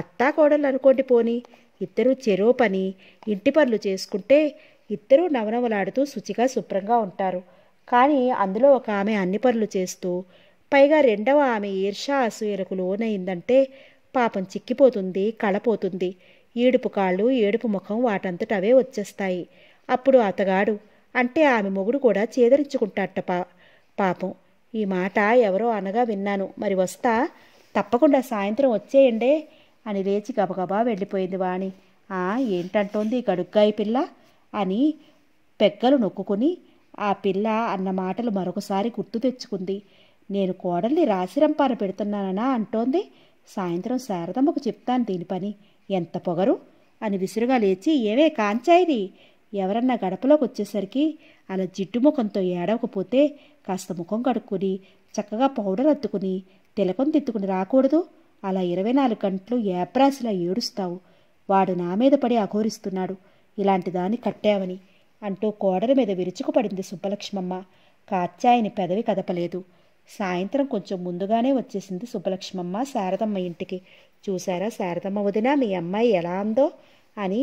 అత్తా కోడళ్ళు అనుకోండి పోని ఇద్దరూ చెరో పని ఇంటి పనులు చేసుకుంటే ఇద్దరూ నవనవలాడుతూ శుచిగా శుభ్రంగా ఉంటారు కానీ అందులో ఒక ఆమె అన్ని పనులు చేస్తూ పైగా రెండవ ఆమె ఈర్షా అసూయలకు లోనైందంటే పాపం చిక్కిపోతుంది కళపోతుంది ఏడుపు కాళ్ళు ఏడుపు ముఖం వాటంతట అవే వచ్చేస్తాయి అప్పుడు అతగాడు అంటే ఆమె మొగుడు కూడా చేదరించుకుంటాట పాపం ఈ మాట ఎవరో అనగా విన్నాను మరి వస్తా తప్పకుండా సాయంత్రం వచ్చేయండే అని లేచి గబగబా వెళ్ళిపోయింది వాణి ఆ ఏంటంటోంది గడుగ్గాయి పిల్ల అని పెగ్గలు నొక్కుని ఆ పిల్ల అన్న మాటలు మరొకసారి గుర్తు తెచ్చుకుంది నేను కోడల్ని రాశిరంపాన పెడుతున్నానా అంటోంది సాయంత్రం శారదమ్మకు చెప్తాను దీని పని ఎంత పొగరు అని విసురుగా లేచి ఏవే కాంచాయిది ఎవరన్నా గడపలోకి వచ్చేసరికి అలా జిడ్డు ముఖంతో ఏడవకపోతే కాస్త ముఖం కడుక్కుని చక్కగా పౌడర్ అత్తుకుని తిలకం తిత్తుకుని రాకూడదు అలా ఇరవై నాలుగు గంటలు ఏప్రాసిలా ఏడుస్తావు వాడు నా మీద పడి అఘోరిస్తున్నాడు ఇలాంటి దాన్ని కట్టావని అంటూ కోడల మీద విరుచుకుపడింది సుబ్బలక్ష్మమ్మ కాచ్చాయని పెదవి కదపలేదు సాయంత్రం కొంచెం ముందుగానే వచ్చేసింది సుబ్బలక్ష్మమ్మ శారదమ్మ ఇంటికి చూశారా శారదమ్మ వదిన మీ అమ్మాయి ఎలా అందో అని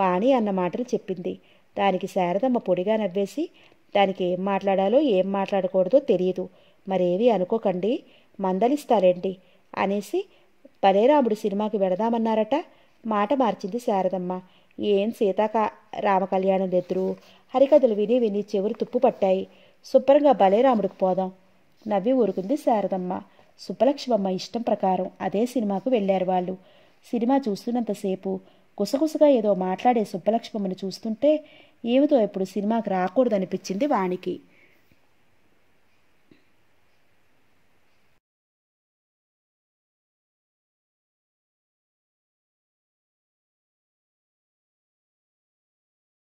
వాణి అన్న మాటలు చెప్పింది దానికి శారదమ్మ పొడిగా నవ్వేసి దానికి ఏం మాట్లాడాలో ఏం మాట్లాడకూడదో తెలియదు మరేవి అనుకోకండి మందలిస్తారేంటి అనేసి పదే రాముడు సినిమాకి వెడదామన్నారట మాట మార్చింది శారదమ్మ ఏం సీతాకా రామకళ్యాణం ఎదురు హరికథలు విని విని చెవులు తుప్పు పట్టాయి శుభ్రంగా బలేరాముడికి పోదాం నవ్వి ఊరుకుంది శారదమ్మ సుబ్బలక్ష్మమ్మ ఇష్టం ప్రకారం అదే సినిమాకు వెళ్ళారు వాళ్ళు సినిమా చూస్తున్నంతసేపు గుసగుసగా ఏదో మాట్లాడే సుబ్బలక్ష్మమ్మని చూస్తుంటే ఏమిటో ఇప్పుడు సినిమాకి రాకూడదనిపించింది వాణికి